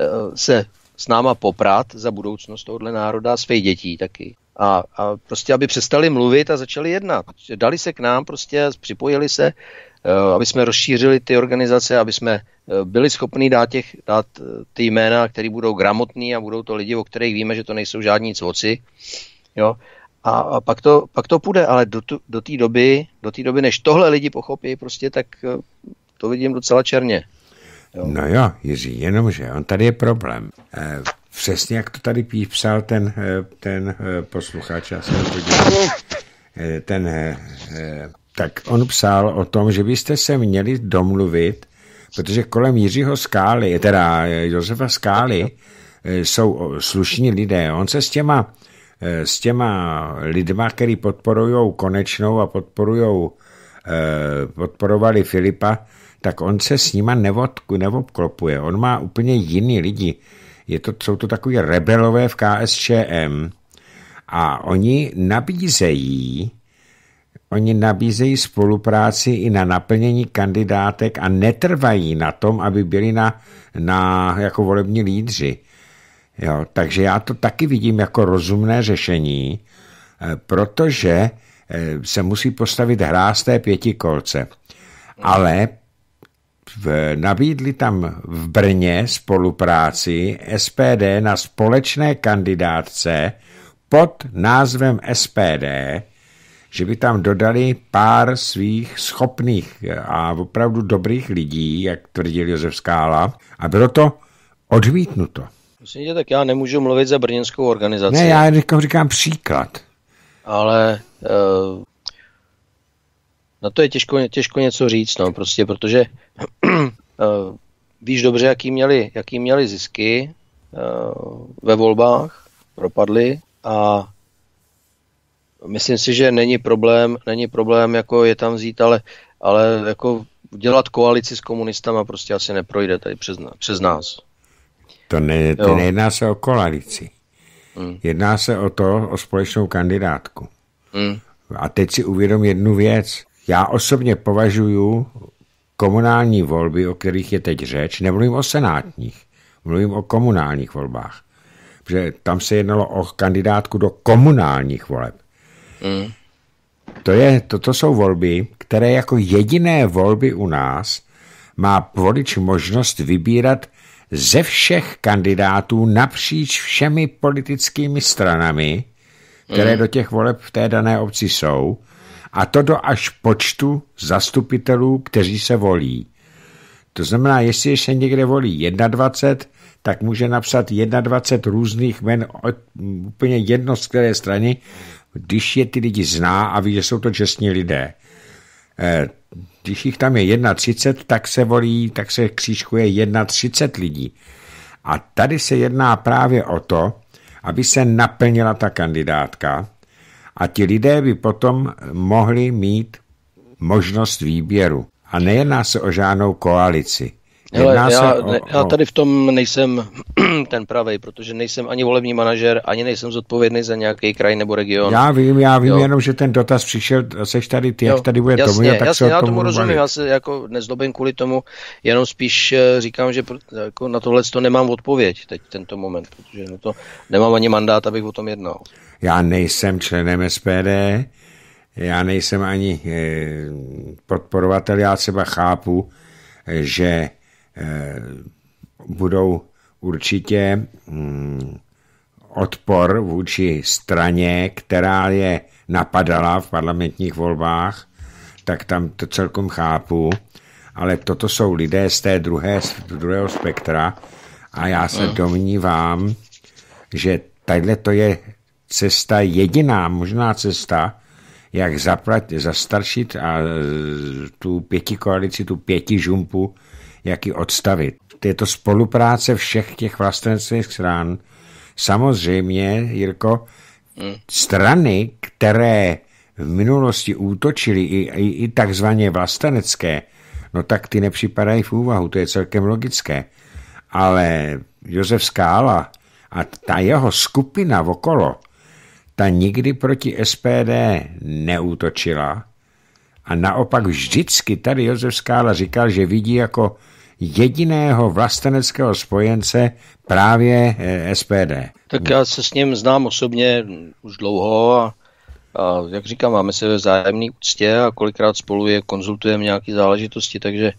eh, se s náma poprat za budoucnost tohohle národa a svých dětí taky. A, a prostě, aby přestali mluvit a začali jednat. Dali se k nám, prostě připojili se, eh, aby jsme rozšířili ty organizace, aby jsme eh, byli schopni dát, těch, dát ty jména, které budou gramotní a budou to lidi, o kterých víme, že to nejsou žádní cvoci. Jo? A, a pak, to, pak to půjde, ale do, do té doby, do té doby, než tohle lidi pochopí, prostě tak eh, to vidím docela černě. Jo. No jo, Jiří, jenomže on tady je problém. E, přesně jak to tady psal ten, eh, ten posluchač, já se podívám, ten, tak on psal o tom, že byste se měli domluvit, protože kolem Jiřího Skály, teda Josefa Skály, jsou slušní lidé. On se s těma Eh, s těma lidma, který podporují Konečnou a podporujou, eh, podporovali Filipa, tak on se s nima nevodku, neobklopuje. On má úplně jiný lidi. Je to, jsou to takové rebelové v KSČM a oni nabízejí, Oni nabízejí spolupráci i na naplnění kandidátek a netrvají na tom, aby byli na, na jako volební lídři. Jo, takže já to taky vidím jako rozumné řešení, eh, protože eh, se musí postavit hra z té pětikolce. Ale v, nabídli tam v Brně spolupráci SPD na společné kandidátce pod názvem SPD, že by tam dodali pár svých schopných eh, a opravdu dobrých lidí, jak tvrdil Josef Skála, a bylo to odmítnuto. Prosím tě, tak já nemůžu mluvit za brněnskou organizaci. Ne, já říkám, říkám příklad. Ale uh, eh, na no to je těžko, těžko něco říct, no, prostě, protože uh, víš dobře, jaký měli, jaký měli zisky uh, ve volbách, propadly a myslím si, že není problém, není problém, jako je tam vzít, ale, ale jako dělat koalici s komunistama prostě asi neprojde tady přes, přes nás. To, ne, to nejedná se o koalici. Mm. Jedná se o to, o společnou kandidátku. Mm. A teď si uvědom jednu věc. Já osobně považuji komunální volby, o kterých je teď řeč, nemluvím o senátních, mluvím o komunálních volbách. Protože tam se jednalo o kandidátku do komunálních voleb. Mm. To je, toto jsou volby, které jako jediné volby u nás má volič možnost vybírat ze všech kandidátů napříč všemi politickými stranami, které mm. do těch voleb v té dané obci jsou, a to do až počtu zastupitelů, kteří se volí. To znamená, jestli se někde volí 21, tak může napsat 21 různých men, úplně jedno z které strany, když je ty lidi zná a ví, že jsou to čestní lidé. Eh, když jich tam je 1,30, tak se volí, tak se křížkuje 1,30 lidí. A tady se jedná právě o to, aby se naplnila ta kandidátka a ti lidé by potom mohli mít možnost výběru. A nejedná se o žádnou koalici. Hele, já, o, ne, já tady v tom nejsem [clears throat] ten pravej, protože nejsem ani volební manažer, ani nejsem zodpovědný za nějaký kraj nebo region. Já vím, já vím jo. jenom, že ten dotaz přišel, seš tady ty, jo. jak tady bude tomu, já tak jasně, se já tomu rozumím, já se jako nezlobím kvůli tomu, jenom spíš eh, říkám, že jako na tohle to nemám odpověď teď tento moment, protože na to nemám ani mandát, abych o tom jednal. Já nejsem členem SPD, já nejsem ani eh, podporovatel, já třeba chápu, eh, že Eh, budou určitě mm, odpor vůči straně, která je napadala v parlamentních volbách, tak tam to celkom chápu, ale toto jsou lidé z té druhé, z druhého spektra a já se domnívám, že tadyhle to je cesta jediná možná cesta, jak zaplat, zastaršit a eh, tu pěti koalici, tu pěti žumpu jak ji odstavit. Je to spolupráce všech těch vlasteneckých stran. Samozřejmě, Jirko, hmm. strany, které v minulosti útočili i, i, i takzvaně vlastenecké, no tak ty nepřipadají v úvahu, to je celkem logické. Ale Josef Skála a ta jeho skupina okolo, ta nikdy proti SPD neútočila, a naopak vždycky tady Josef Skála říkal, že vidí jako jediného vlasteneckého spojence právě eh, SPD. Tak já se s ním znám osobně už dlouho a, a jak říkám, máme se ve zájemný úctě a kolikrát spolu je konzultujeme nějaké záležitosti, takže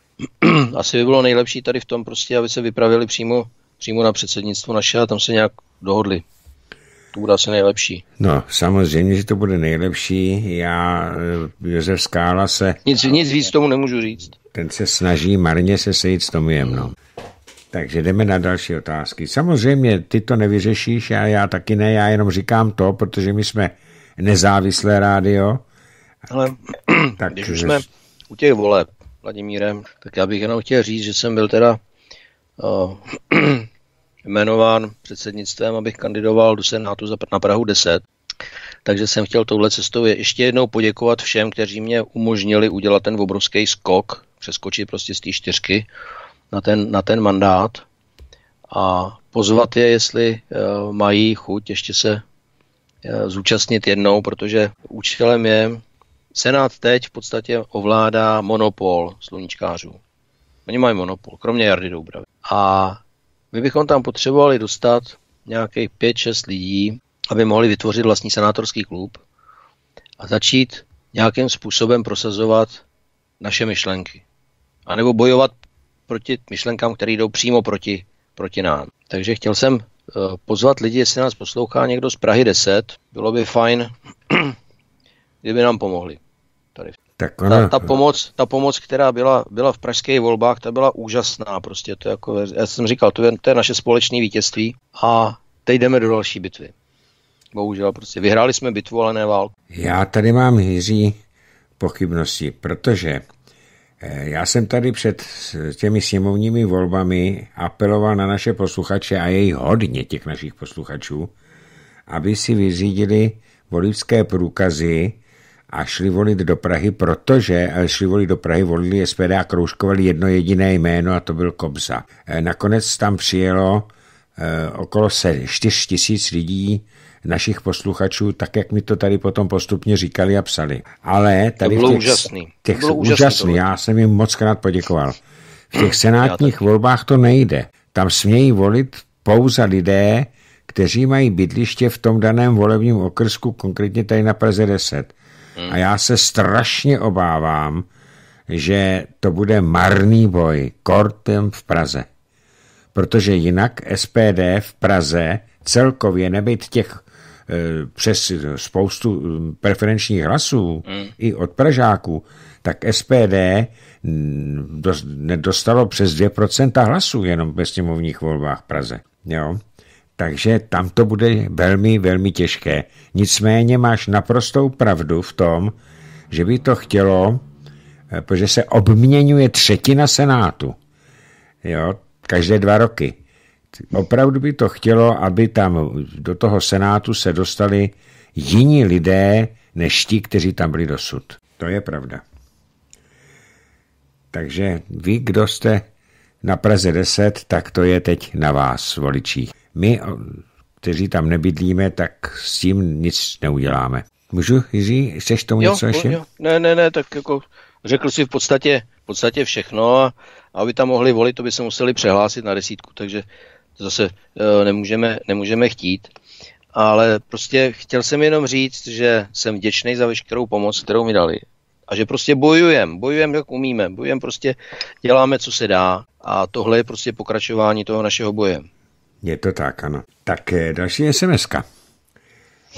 [clears throat] asi by bylo nejlepší tady v tom prostě, aby se vypravili přímo, přímo na předsednictvo naše a tam se nějak dohodli to bude asi nejlepší. No, samozřejmě, že to bude nejlepší. Já, eh, Josef Skála se... Nic, nic víc tomu nemůžu říct. Ten se snaží marně se sejít s Tomiem, no. Takže jdeme na další otázky. Samozřejmě ty to nevyřešíš a já taky ne, já jenom říkám to, protože my jsme nezávislé rádio. Ale [clears throat] tak, když už jsme u těch voleb, Vladimírem, tak já bych jenom chtěl říct, že jsem byl teda eh, [clears throat] jmenován předsednictvem, abych kandidoval do Senátu za, na Prahu 10. Takže jsem chtěl touhle cestou ještě jednou poděkovat všem, kteří mě umožnili udělat ten obrovský skok, přeskočit prostě z té čtyřky na ten, na ten mandát a pozvat je, jestli eh, mají chuť ještě se eh, zúčastnit jednou, protože účelem je, Senát teď v podstatě ovládá monopol sluníčkářů. Oni mají monopol, kromě Jardy Doubravy. A my bychom tam potřebovali dostat nějakých 5-6 lidí, aby mohli vytvořit vlastní senátorský klub a začít nějakým způsobem prosazovat naše myšlenky. A nebo bojovat proti myšlenkám, které jdou přímo proti, proti nám. Takže chtěl jsem eh, pozvat lidi, jestli nás poslouchá někdo z Prahy 10. Bylo by fajn, [clears throat] kdyby nám pomohli. Tady. Tak ona... ta, ta, pomoc, ta pomoc, která byla, byla v pražských volbách, ta byla úžasná. Prostě to jako, já jsem říkal, to je, to je naše společné vítězství a teď jdeme do další bitvy. Bohužel, prostě vyhráli jsme bitvu, ale ne válku. Já tady mám hýří pochybnosti, protože eh, já jsem tady před těmi sněmovními volbami apeloval na naše posluchače a jejich hodně těch našich posluchačů, aby si vyřídili voličské průkazy, a šli volit do Prahy, protože šli volit do Prahy, volili SPD a kroužkovali jedno jediné jméno a to byl Kobza. E, nakonec tam přijelo e, okolo 4 tisíc lidí, našich posluchačů, tak jak mi to tady potom postupně říkali a psali. Ale tady to bylo v těch, úžasný. Těch, to bylo úžasný, já jsem jim moc krát poděkoval. V těch senátních volbách to nejde. Tam smějí volit pouze lidé, kteří mají bydliště v tom daném volebním okrsku, konkrétně tady na Praze 10. A já se strašně obávám, že to bude marný boj Kortem v Praze. Protože jinak SPD v Praze celkově nebyt těch e, přes spoustu preferenčních hlasů mm. i od Pražáků, tak SPD nedostalo přes 2% hlasů jenom ve sněmovních volbách v Praze. Jo? takže tam to bude velmi, velmi těžké. Nicméně máš naprostou pravdu v tom, že by to chtělo, eh, protože se obměňuje třetina Senátu. Jo, každé dva roky. Opravdu by to chtělo, aby tam do toho Senátu se dostali jiní lidé, než ti, kteří tam byli dosud. To je pravda. Takže vy, kdo jste na Praze 10, tak to je teď na vás, voličích. My, kteří tam nebydlíme, tak s tím nic neuděláme. Můžu, Jiří, chceš tomu jo, něco ještě? Jo. Ne, ne, ne, tak jako řekl si v podstatě, v podstatě všechno a aby tam mohli volit, to by se museli přehlásit na desítku, takže zase e, nemůžeme, nemůžeme chtít. Ale prostě chtěl jsem jenom říct, že jsem vděčný za veškerou pomoc, kterou mi dali. A že prostě bojujem, bojujem, jak umíme, bojujem prostě, děláme, co se dá. A tohle je prostě pokračování toho našeho boje. Je to tak, ano. Tak další sms -ka.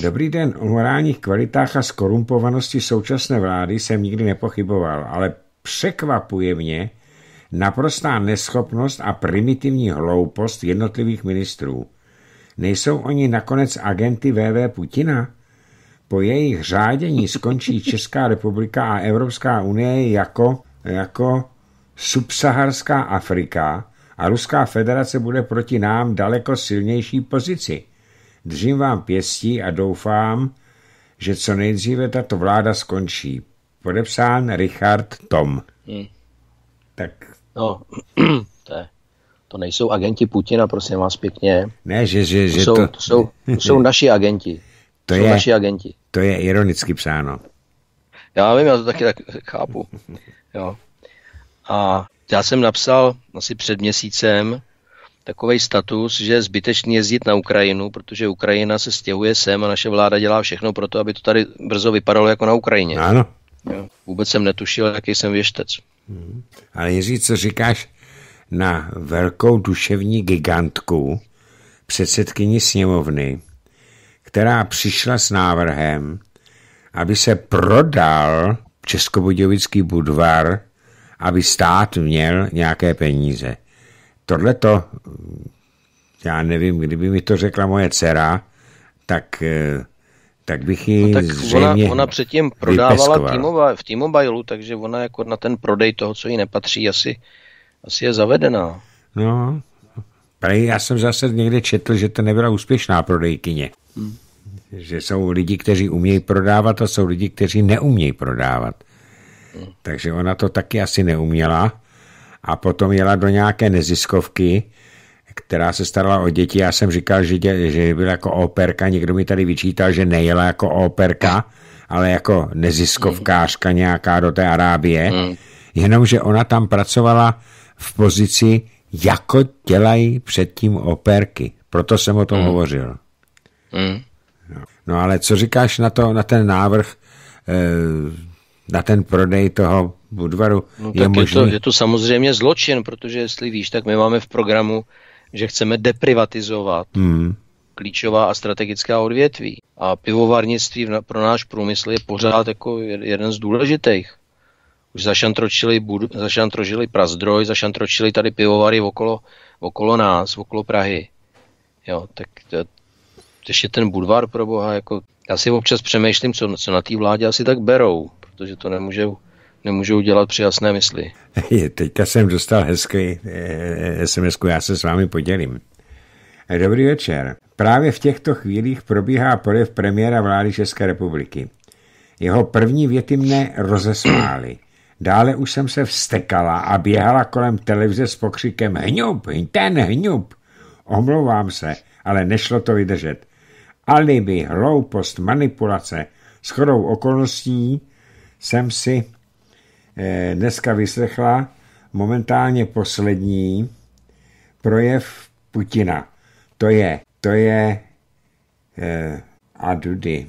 Dobrý den, o morálních kvalitách a skorumpovanosti současné vlády jsem nikdy nepochyboval, ale překvapuje mě naprostá neschopnost a primitivní hloupost jednotlivých ministrů. Nejsou oni nakonec agenty VV Putina? Po jejich řádění skončí [laughs] Česká republika a Evropská unie jako, jako subsaharská Afrika, a Ruská federace bude proti nám daleko silnější pozici. Držím vám pěstí a doufám, že co nejdříve tato vláda skončí. Podepsán Richard Tom. Hmm. Tak. No, [clears throat] to, je, to nejsou agenti Putina, prosím vás pěkně. Ne, že, že, že to, jsou, to... to jsou, to jsou [laughs] naši agenti. To, to jsou je, naši agenti. To je ironicky psáno. Já vím, já to taky tak chápu. Jo. A já jsem napsal asi před měsícem takový status, že je zbytečný jezdit na Ukrajinu, protože Ukrajina se stěhuje sem a naše vláda dělá všechno pro to, aby to tady brzo vypadalo jako na Ukrajině. Ano. Jo. Vůbec jsem netušil, jaký jsem věštec. Hmm. Ale Jiří, co říkáš na velkou duševní gigantku, předsedkyni sněmovny, která přišla s návrhem, aby se prodal Českobudějovický budvar aby stát měl nějaké peníze. Tohle to, já nevím, kdyby mi to řekla moje dcera, tak, eh, tak bych ji no tak zřejmě ona, ona předtím prodávala týmova, v t mobile takže ona jako na ten prodej toho, co jí nepatří, asi, asi je zavedená. No, ale já jsem zase někde četl, že to nebyla úspěšná prodejkyně. Hmm. Že jsou lidi, kteří umějí prodávat a jsou lidi, kteří neumějí prodávat. Takže ona to taky asi neuměla a potom jela do nějaké neziskovky, která se starala o děti. Já jsem říkal, že, dě, že byla jako operka, někdo mi tady vyčítal, že nejela jako operka, ale jako neziskovkářka nějaká do té Arábie. Hmm. Jenomže ona tam pracovala v pozici, jako dělají předtím operky. Proto jsem o tom mm. hovořil. Mm. No. no ale co říkáš na, to, na ten návrh eh, na ten prodej toho Budvaru no, je možný. Je to, je to samozřejmě zločin, protože jestli víš, tak my máme v programu, že chceme deprivatizovat hmm. klíčová a strategická odvětví. A pivovarnictví pro náš průmysl je pořád jako jeden z důležitých. Už zašantročili, budu, zašantročili Prazdroj, zašantročili tady pivovary okolo, okolo nás, okolo Prahy. Jo, tak to, ještě ten Budvar pro boha, jako já si občas přemýšlím, co, co na té vládě asi tak berou, protože to nemůžou, nemůžou dělat při jasné mysli. [laughs] Teďka jsem dostal hezký sms eh, já se s vámi podělím. Dobrý večer. Právě v těchto chvílích probíhá projev premiéra vlády České republiky. Jeho první věty mne rozesmály. Dále už jsem se vstekala a běhala kolem televize s pokřikem hňup, ten hňup. Omlouvám se, ale nešlo to vydržet. Alibi, hloupost, manipulace. Schodou okolností jsem si eh, dneska vyslechla momentálně poslední projev Putina. To je, to je eh, a dudy.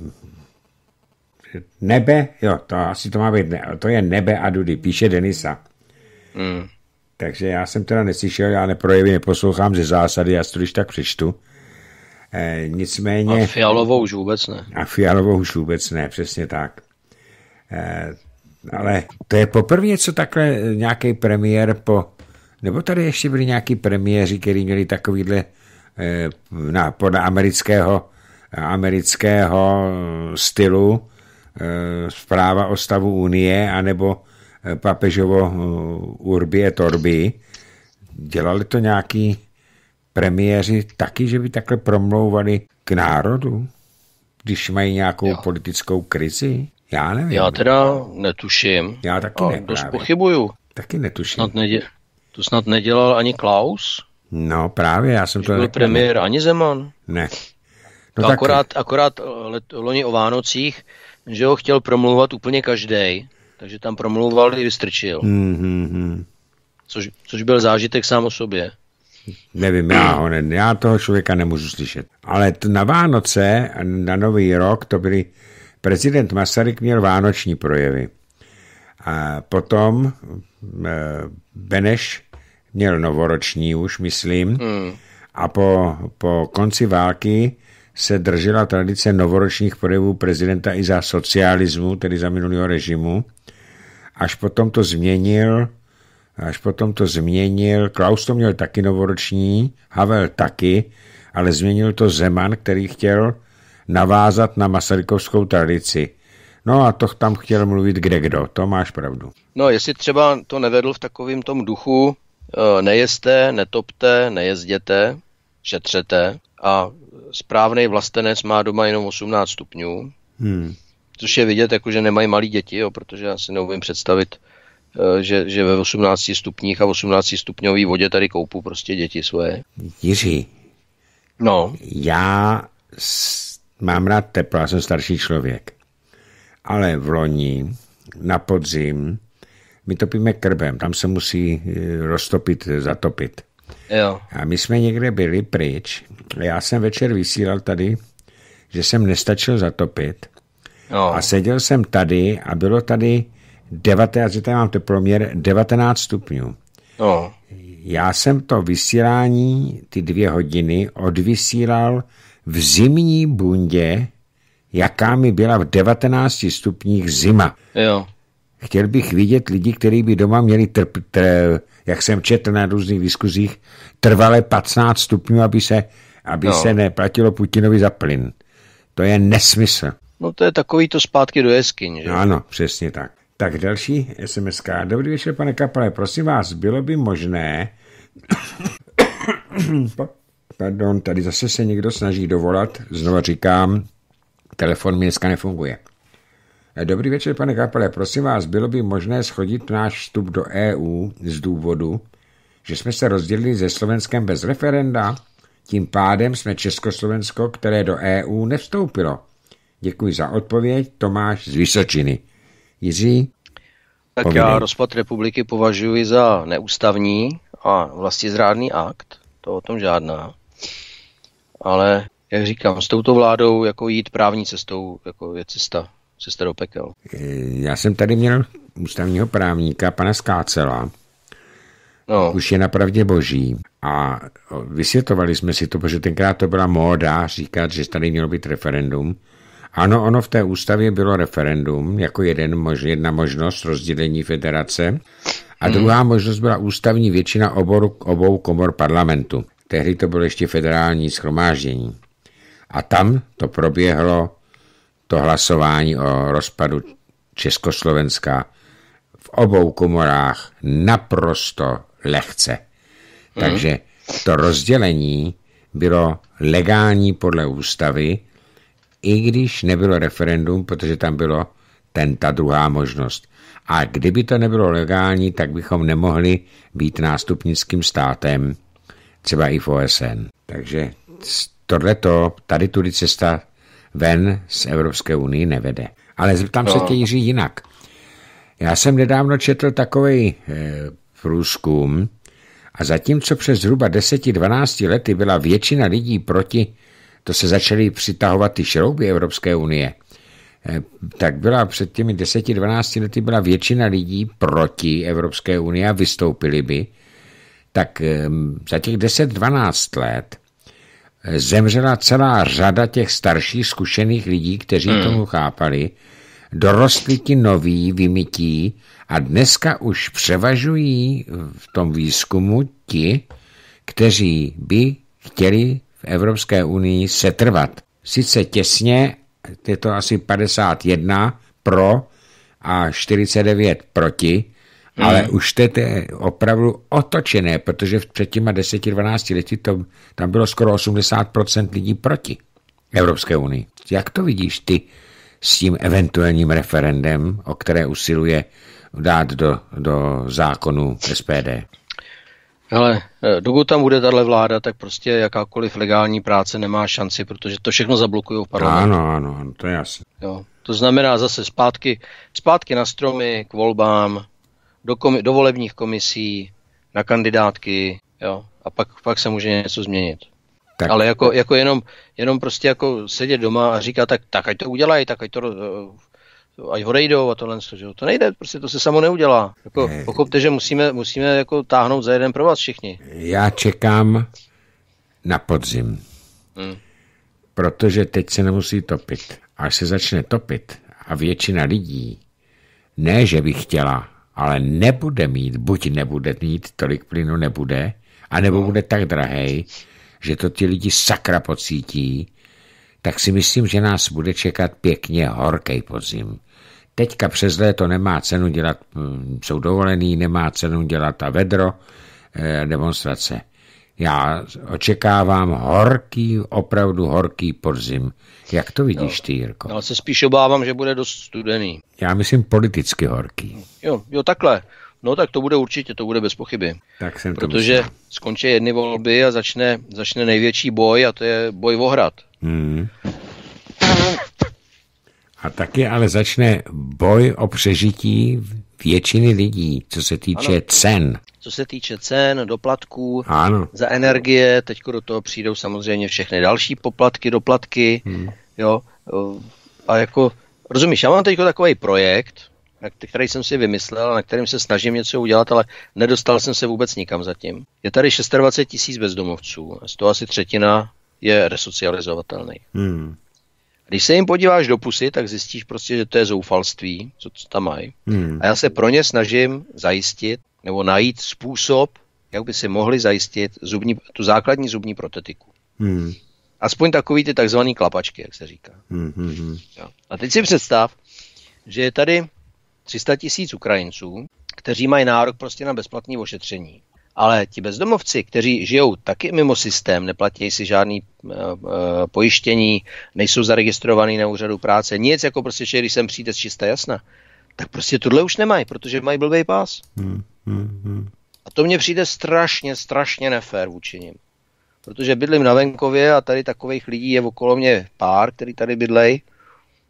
Nebe, jo, to asi to má být, ne, to je nebe a dudy, píše Denisa. Mm. Takže já jsem teda neslyšel, já neprojevy neposlouchám ze zásady, já to tak přečtu. E, nicméně... A fialovou už vůbec ne. A fialovou už vůbec ne, přesně tak. Eh, ale to je poprvé, co takhle eh, nějaký premiér po... Nebo tady ještě byli nějaký premiéři, kteří měli takovýhle eh, na, podle amerického, amerického stylu zpráva o stavu Unie, anebo papežovo urbi et orbi. Dělali to nějaký premiéři taky, že by takhle promlouvali k národu, když mají nějakou jo. politickou krizi? Já nevím. Já teda netuším. Já taky ne. Dost právě. pochybuju. Taky netuším. Snad nedě- to snad nedělal ani Klaus? No právě, já jsem to... Byl premiér ani Zeman? Ne. No to tak... akorát, akorát eh, let, loni o Vánocích, že ho chtěl promluvat úplně každý, takže tam promluval i vystrčil. Mm-hmm. Což, což byl zážitek sám o sobě. Nevím, já, ho ne, já toho člověka nemůžu slyšet. Ale na Vánoce, na Nový rok, to byly Prezident Masaryk měl vánoční projevy. A potom eh, Beneš měl novoroční už, myslím. Hmm. A po, po konci války se držela tradice novoročních projevů prezidenta i za socialismu, tedy za minulého režimu. Až potom to změnil až potom to změnil, Klaus to měl taky novoroční, Havel taky, ale změnil to Zeman, který chtěl navázat na masarykovskou tradici. No a to tam chtěl mluvit kde kdo, to máš pravdu. No jestli třeba to nevedl v takovém tom duchu, eh, nejeste, netopte, nejezděte, šetřete a správný vlastenec má doma jenom 18 stupňů, hmm. což je vidět, jako, že nemají malí děti, jo, protože já si neumím představit, eh, že, že ve 18 stupních a 18 stupňový vodě tady koupu prostě děti svoje. Jiří, no. já Mám rád teplo, já jsem starší člověk. Ale v loni, na podzim, my topíme krbem, tam se musí eh, roztopit, eh, zatopit. Jo. A my jsme někde byli pryč. Já jsem večer vysílal tady, že jsem nestačil zatopit. Jo. A seděl jsem tady a bylo tady 19, tady mám teploměr, 19 stupňů. Jo. Já jsem to vysílání, ty dvě hodiny, odvysílal v zimní bundě, jaká mi byla v 19 stupních zima. Jo. Chtěl bych vidět lidi, kteří by doma měli, trp, tr, jak jsem četl na různých diskuzích, trvale 15 stupňů, aby se, aby se neplatilo Putinovi za plyn. To je nesmysl. No to je takový to zpátky do jeskyň, že? ano, přesně tak. Tak další sms -ka. Dobrý večer, pane Kapale, prosím vás, bylo by možné [coughs] Pardon, tady zase se někdo snaží dovolat. Znova říkám, telefon mi dneska nefunguje. Eh, Dobrý večer, pane Kapele. Prosím vás, bylo by možné schodit náš vstup do EU z důvodu, že jsme se rozdělili se Slovenskem bez referenda? Tím pádem jsme Československo, které do EU nevstoupilo. Děkuji za odpověď, Tomáš z Vysočiny. Jiří? Tak povídej. já rozpad republiky považuji za neústavní a vlastně zrádný akt, to o tom žádná ale jak říkám, s touto vládou jako jít právní cestou jako je cesta, cesta do pekel. Já jsem tady měl ústavního právníka, pana Skácela, No. Už je napravdě boží. A vysvětovali jsme si to, protože tenkrát to byla móda říkat, že tady mělo být referendum. Ano, ono v té ústavě bylo referendum jako jeden, jedna možnost rozdělení federace a hmm. druhá možnost byla ústavní většina oboru, obou komor parlamentu. Tehdy to bylo ještě federální schromáždění. A tam to proběhlo to hlasování o rozpadu Československa v obou komorách naprosto lehce. Mhm. Takže to rozdělení bylo legální podle ústavy, i když nebylo referendum, protože tam bylo ten, ta druhá možnost. A kdyby to nebylo legální, tak bychom nemohli být nástupnickým státem třeba i v OSN. Takže tohleto, tady tudy cesta ven z Evropské unie nevede. Ale zeptám no. se tě, Jiří, jinak. Já jsem nedávno četl takový e, eh, průzkum a zatímco přes zhruba 10-12 lety byla většina lidí proti, to se začaly přitahovat ty šrouby Evropské unie, e, tak byla před těmi 10-12 lety byla většina lidí proti Evropské unii. a vystoupili by, tak za těch 10-12 let eh, zemřela celá řada těch starších zkušených lidí, kteří hmm. tomu chápali, dorostli ti noví vymytí a dneska už převažují v tom výzkumu ti, kteří by chtěli v Evropské unii setrvat. Sice těsně, je to asi 51 pro a 49 proti, Hmm. Ale už teď je opravdu otočené, protože před těma 10-12 lety to, tam bylo skoro 80% lidí proti Evropské unii. Jak to vidíš ty s tím eventuálním referendem, o které usiluje dát do, do zákonu SPD? Ale eh, dokud tam bude tahle vláda, tak prostě jakákoliv legální práce nemá šanci, protože to všechno zablokují v parlamentu. Ano, ano, to je jasné. To znamená zase zpátky, zpátky na stromy, k volbám, do, komi- do volebních komisí, na kandidátky, jo, a pak, pak se může něco změnit. Tak. Ale jako, jako jenom, jenom prostě jako sedět doma a říkat, tak, tak ať to udělají, tak ať to ať odejdou a tohle, že to nejde, prostě to se samo neudělá. Jako, pochopte, že musíme, musíme jako táhnout za jeden pro vás všichni. Já čekám na podzim, hmm. protože teď se nemusí topit. Až se začne topit a většina lidí ne, že by chtěla, ale nebude mít, buď nebude mít, tolik plynu nebude, anebo bude tak drahý, že to ti lidi sakra pocítí, tak si myslím, že nás bude čekat pěkně horký podzim. Teďka přes léto nemá cenu dělat, hm, jsou dovolený, nemá cenu dělat a vedro, eh, demonstrace. Já očekávám horký, opravdu horký podzim. Jak to vidíš no, ty, Jirko? Já no, se spíš obávám, že bude dost studený. Já myslím politicky horký. Jo, jo, takhle. No tak to bude určitě, to bude bez pochyby. Tak jsem Protože to skončí jedny volby a začne, začne největší boj a to je boj o hrad. Hmm. A taky ale začne boj o přežití většiny lidí, co se týče ano. cen. Co se týče cen, doplatků ano. za energie, teď do toho přijdou samozřejmě všechny další poplatky, doplatky, hmm. jo, a jako, rozumíš, já mám teď takový projekt, který jsem si vymyslel, na kterým se snažím něco udělat, ale nedostal jsem se vůbec nikam zatím. Je tady 26 tisíc bezdomovců, z toho asi třetina je resocializovatelný. Hmm. Když se jim podíváš do pusy, tak zjistíš prostě, že to je zoufalství, co, co tam mají. Hmm. A já se pro ně snažím zajistit nebo najít způsob, jak by si mohli zajistit zubní, tu základní zubní protetiku. Hmm. Aspoň takový ty takzvané klapačky, jak se říká. Hmm, hmm, hmm, jo. A teď si představ, že je tady 300 tisíc Ukrajinců, kteří mají nárok prostě na bezplatné ošetření. Ale ti bezdomovci, kteří žijou taky mimo systém, neplatí si žádný eh, eh, pojištění, nejsou zaregistrovaní na úřadu práce, nic, jako prostě, že když sem přijde z čista jasna, tak prostě tohle už nemají, protože mají blbý pás. Hmm, hmm, hmm. A to mně přijde strašně, strašně nefér vůči nim. Protože bydlím na venkově a tady takových lidí je okolo mě pár, který tady bydlej.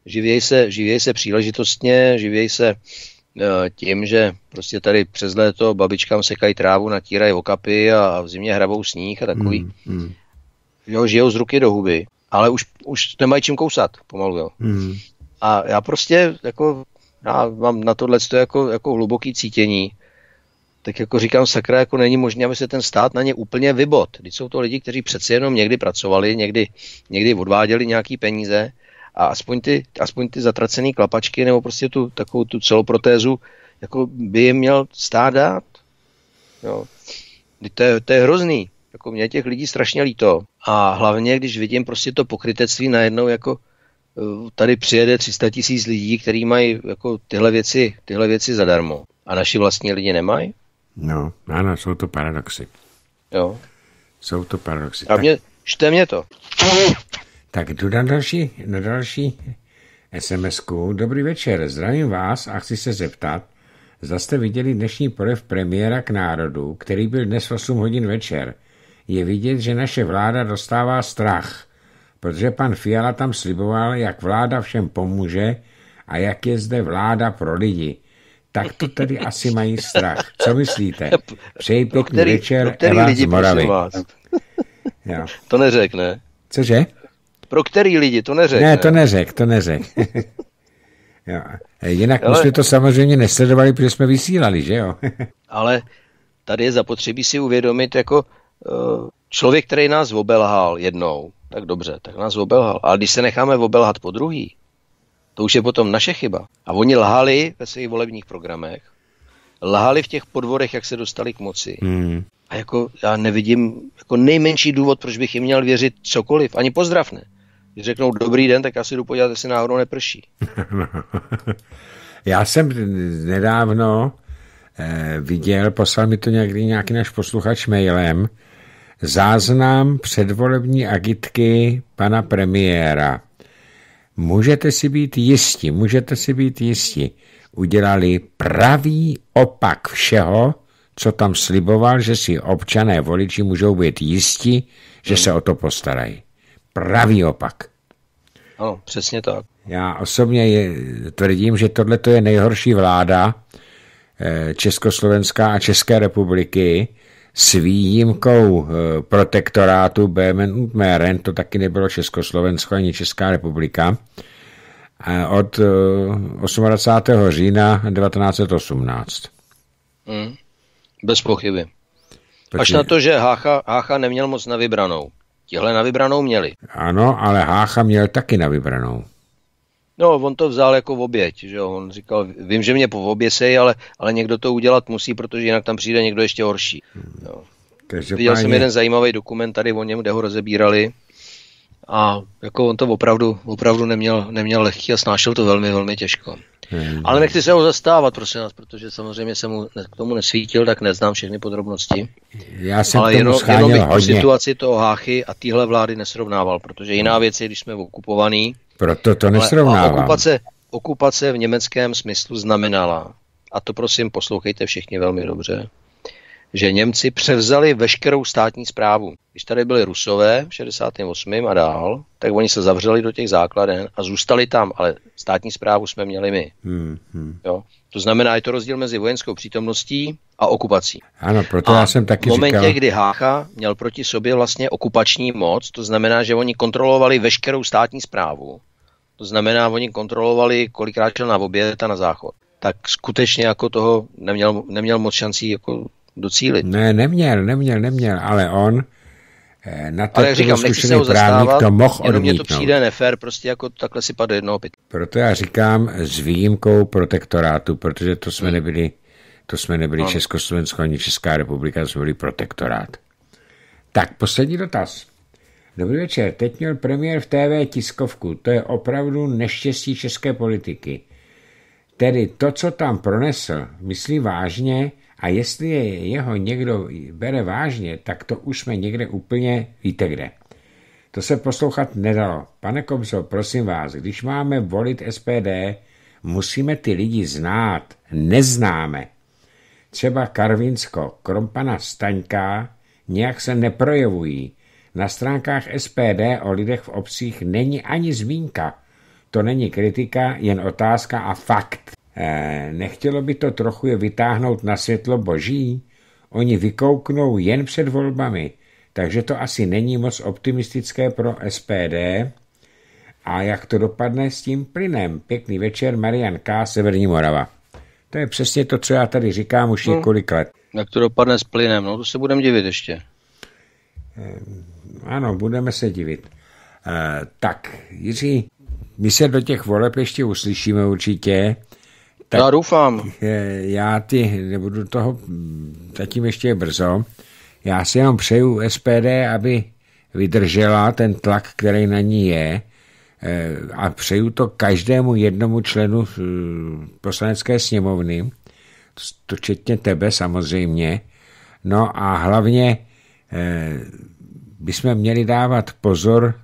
Živějí se, živěj se příležitostně, živějí se uh, E, tím, že prostě tady přes léto babičkám sekají trávu, natírají okapy a v zimě hrabou sníh a takový. Mm, mm. Jo, žijou z ruky do huby, ale už, už nemají čím kousat pomalu, jo. Mm. A já prostě jako, já mám na tohle to jako, jako hluboký cítění, tak jako říkám, sakra, jako není možné, aby se ten stát na ně úplně vybot. Když jsou to lidi, kteří přeci jenom někdy pracovali, někdy, někdy odváděli nějaký peníze a aspoň ty, aspoň ty zatracené klapačky nebo prostě tu takovou tu celoprotézu jako by je měl stát dát. Jo. To je, to je hrozný. Jako mě těch lidí strašně líto. A hlavně, když vidím prostě to pokrytectví najednou jako eh, tady přijede 300 tisíc lidí, kteří mají jako tyhle věci, tyhle věci zadarmo. A naši vlastní lidi nemají? No, ano, jsou to paradoxy. Jo. Jsou to paradoxy. A mě, čte mě to. Tak jdu na další, na další sms -ku. Dobrý večer, zdravím vás a chci se zeptat, zda jste viděli dnešní projev premiéra k národu, který byl dnes 8 hodin večer. Je vidět, že naše vláda dostává strach, protože pan Fiala tam sliboval, jak vláda všem pomůže a jak je zde vláda pro lidi. Tak to tedy asi mají strach. Co myslíte? [laughs] Přeji pěkný který, večer, který Eva lidi z Moravy. Vás. To neřekne. Cože? Pro který lidi, to neřek. Ne, ne? to neřek, to neřek. [laughs] jo. E, jinak Ale... jsme to samozřejmě nesledovali, protože jsme vysílali, že jo? [laughs] Ale tady je zapotřebí si uvědomit, jako e, člověk, který nás obelhal jednou, tak dobře, tak nás obelhal. Ale když se necháme obelhat po druhý, to už je potom naše chyba. A oni lhali ve svých volebních programech, lhali v těch podvorech, jak se dostali k moci. Hmm. A jako já nevidím jako nejmenší důvod, proč bych jim měl věřit cokoliv, ani pozdrav ne. Když řeknou dobrý den, tak já si jdu podívat, jestli náhodou neprší. [laughs] já jsem nedávno eh, viděl, poslal mi to někdy nějaký náš posluchač mailem, záznam předvolební agitky pana premiéra. Můžete si být jisti, můžete si být jisti. Udělali pravý opak všeho, co tam sliboval, že si občané voliči můžou být jisti, že se o to postarají pravý opak. Ano, přesně tak. Já osobně je, tvrdím, že tohle je nejhorší vláda eh, Československá a České republiky s výjimkou eh, protektorátu Bémen und Meren, to taky nebylo Československo ani Česká republika, eh, od 28. října 1918. Hmm, bez pochyby. Až na to, že Hácha, Hácha neměl moc na vybranou. Tihle na vybranou měli. Ano, ale Hácha měl taky na vybranou. No, on to vzal jako v oběť, že jo? On říkal, vím, že mě po oběsej, ale, ale někdo to udělat musí, protože jinak tam přijde někdo ještě horší. Jo. Hmm. No. Viděl jsem jeden zajímavý dokument tady o něm, kde ho rozebírali a jako on to opravdu, opravdu neměl, neměl lehký a snášel to velmi, velmi těžko. Hmm. Ale nechci se ho zastávat, prosím vás, protože samozřejmě jsem mu, k tomu nesvítil, tak neznám všechny podrobnosti. Já jsem Ale jenom, jenom bych hodně. situaci toho Háchy a téhle vlády nesrovnával, protože jiná hmm. věc je, když jsme okupovaný. Proto to nesrovnávám. okupace, okupace v německém smyslu znamenala, a to prosím poslouchejte všichni velmi dobře, že Němci převzali veškerou státní zprávu. Když tady byli Rusové v 68. a dál, tak oni se zavřeli do těch základen a zůstali tam, ale státní zprávu jsme měli my. Hmm, hmm. Jo? To znamená, je to rozdíl mezi vojenskou přítomností a okupací. Ano, proto a já jsem taky v momentě, říkal... kdy Hácha měl proti sobě vlastně okupační moc, to znamená, že oni kontrolovali veškerou státní zprávu. To znamená, oni kontrolovali, kolikrát šel na oběd a na záchod. Tak skutečně jako toho neměl, neměl moc šancí jako docílit. Ne, neměl, neměl, neměl, ale on eh, na to Ale říkám, nechci se ho zastávat, to mohl jenom odmítnout. mě to přijde nefér, prostě jako takhle si padl jednoho pět. Proto já říkám s výjimkou protektorátu, protože to jsme hmm. nebyli, to jsme nebyli no. Československo ani Česká republika, jsme byli protektorát. Tak, poslední dotaz. Dobrý večer, teď měl premiér v TV tiskovku, to je opravdu neštěstí české politiky. Tedy to, co tam pronesl, myslí vážně, a jestli je jeho někdo bere vážně, tak to už jsme někde úplně víte kde. To se poslouchat nedalo. Pane Kobzo, prosím vás, když máme volit SPD, musíme ty lidi znát. Neznáme. Třeba Karvinsko, krom pana Staňka, nějak se neprojevují. Na stránkách SPD o lidech v obcích není ani zmínka. To není kritika, jen otázka a fakt. Eh, nechtělo by to trochu je vytáhnout na světlo boží? Oni vykouknou jen před volbami, takže to asi není moc optimistické pro SPD. A jak to dopadne s tím plynem? Pěkný večer, Marian K. Severní Morava. To je přesně to, co já tady říkám už hmm. několik let. Jak to dopadne s plynem? No to se budeme divit ještě. Eh, ano, budeme se divit. Eh, tak, Jiří, my se do těch voleb ještě uslyšíme určitě. Tak já doufám. Eh, já ti nebudu toho, zatím ještě je brzo. Já si jenom přeju SPD, aby vydržela ten tlak, který na ní je eh, a přeju to každému jednomu členu eh, poslanecké sněmovny, to včetně tebe samozřejmě, no a hlavně bychom měli dávat pozor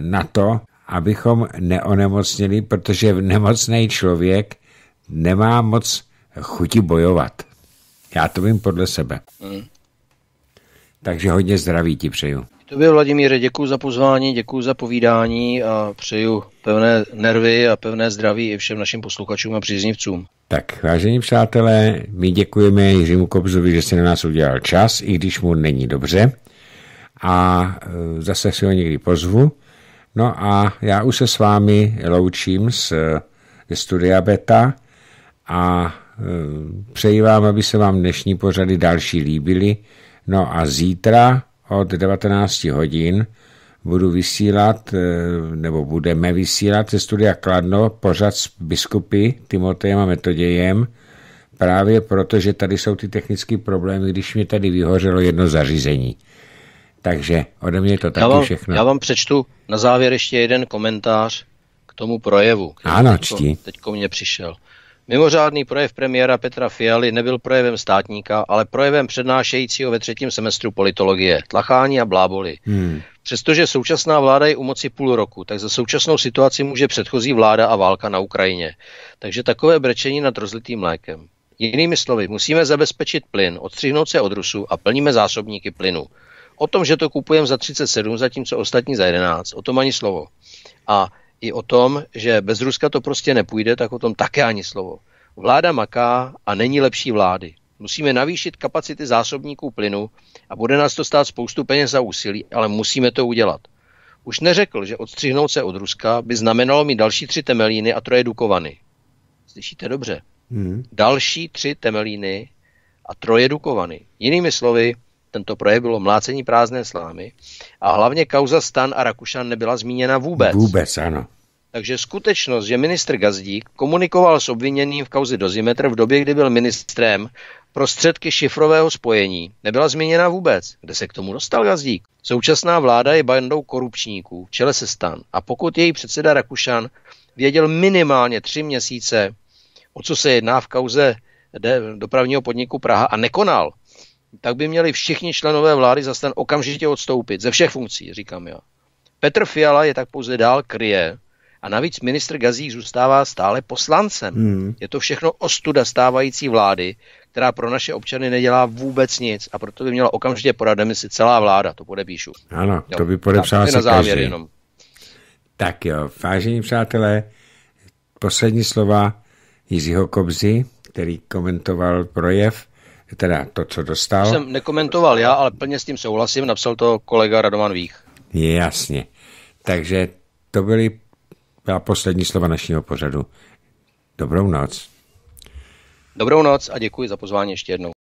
na to, abychom neonemocnili, protože nemocný člověk nemá moc chuti bojovat. Já to vím podle sebe. Hmm. Takže hodně zdraví ti přeju. Tobě, Vladimíre, děkuji za pozvání, děkuji za povídání a přeju pevné nervy a pevné zdraví i všem našim posluchačům a příznivcům. Tak, vážení přátelé, my děkujeme Jiřímu Kobzovi, že si na nás udělal čas, i když mu není dobře. A e, zase si ho někdy pozvu. No a já už se s vámi loučím z, z studia Beta a e, přeji vám, aby se vám dnešní pořady další líbily. No a zítra od 19 hodin budu vysílat, e, nebo budeme vysílat ze studia Kladno pořad s biskupy Timotejem a Metodějem, právě proto, že tady jsou ty technické problémy, když mi tady vyhořelo jedno zařízení. Takže ode mě je to taky já vám, všechno. Já vám přečtu na závěr ještě jeden komentář k tomu projevu. Ano, Teď Teďko mě přišel. Mimořádný projev premiéra Petra Fialy nebyl projevem státníka, ale projevem přednášejícího ve třetím semestru politologie, tlachání a bláboli. Hmm. Přestože současná vláda je u moci půl roku, tak za současnou situaci může předchozí vláda a válka na Ukrajině. Takže takové brečení nad rozlitým mlékem. Jinými slovy, musíme zabezpečit plyn, odstřihnout se od Rusu a plníme zásobníky plynu. O tom, že to kupujeme za 37, zatímco ostatní za 11, o tom ani slovo. A i o tom, že bez Ruska to prostě nepůjde, tak o tom také ani slovo. Vláda maká a není lepší vlády. Musíme navýšit kapacity zásobníků plynu a bude nás to stát spoustu peněz za úsilí, ale musíme to udělat. Už neřekl, že odstřihnout se od Ruska by znamenalo mít další tři temelíny a troje dukovany. Slyšíte dobře? Hmm. Další tři temelíny a troje dukovany. Jinými slovy, tento projev bylo mlácení prázdné slámy a hlavně kauza Stan a Rakušan nebyla zmíněna vůbec. Vůbec, ano. Takže skutečnost, že ministr Gazdík komunikoval s obviněným v kauzi dozimetr v době, kdy byl ministrem, prostředky šifrového spojení nebyla zmíněna vůbec. Kde se k tomu dostal Gazdík? Současná vláda je bandou korupčníků, čele se stan. A pokud její předseda Rakušan věděl minimálně tři měsíce, o co se jedná v kauze dopravního podniku Praha a nekonal, tak by měli všichni členové vlády zase ten okamžitě odstoupit. Ze všech funkcí, říkám já. Petr Fiala je tak pouze dál kryje a navíc ministr Gazík zůstává stále poslancem. Hmm. Je to všechno ostuda stávající vlády, která pro naše občany nedělá vůbec nic a proto by měla okamžitě podat demisi celá vláda, to podepíšu. Ano, jo. to by podepsala se na závěr každý. jenom. Tak jo, vážení přátelé, poslední slova Jiřího Kobzy, který komentoval projev teda to, co dostal. To jsem nekomentoval já, ale plně s tím souhlasím, napsal to kolega Radovan Vích. Jasně. Takže to byly byla poslední slova našeho pořadu. Dobrou noc. Dobrou noc a děkuji za pozvání ještě jednou.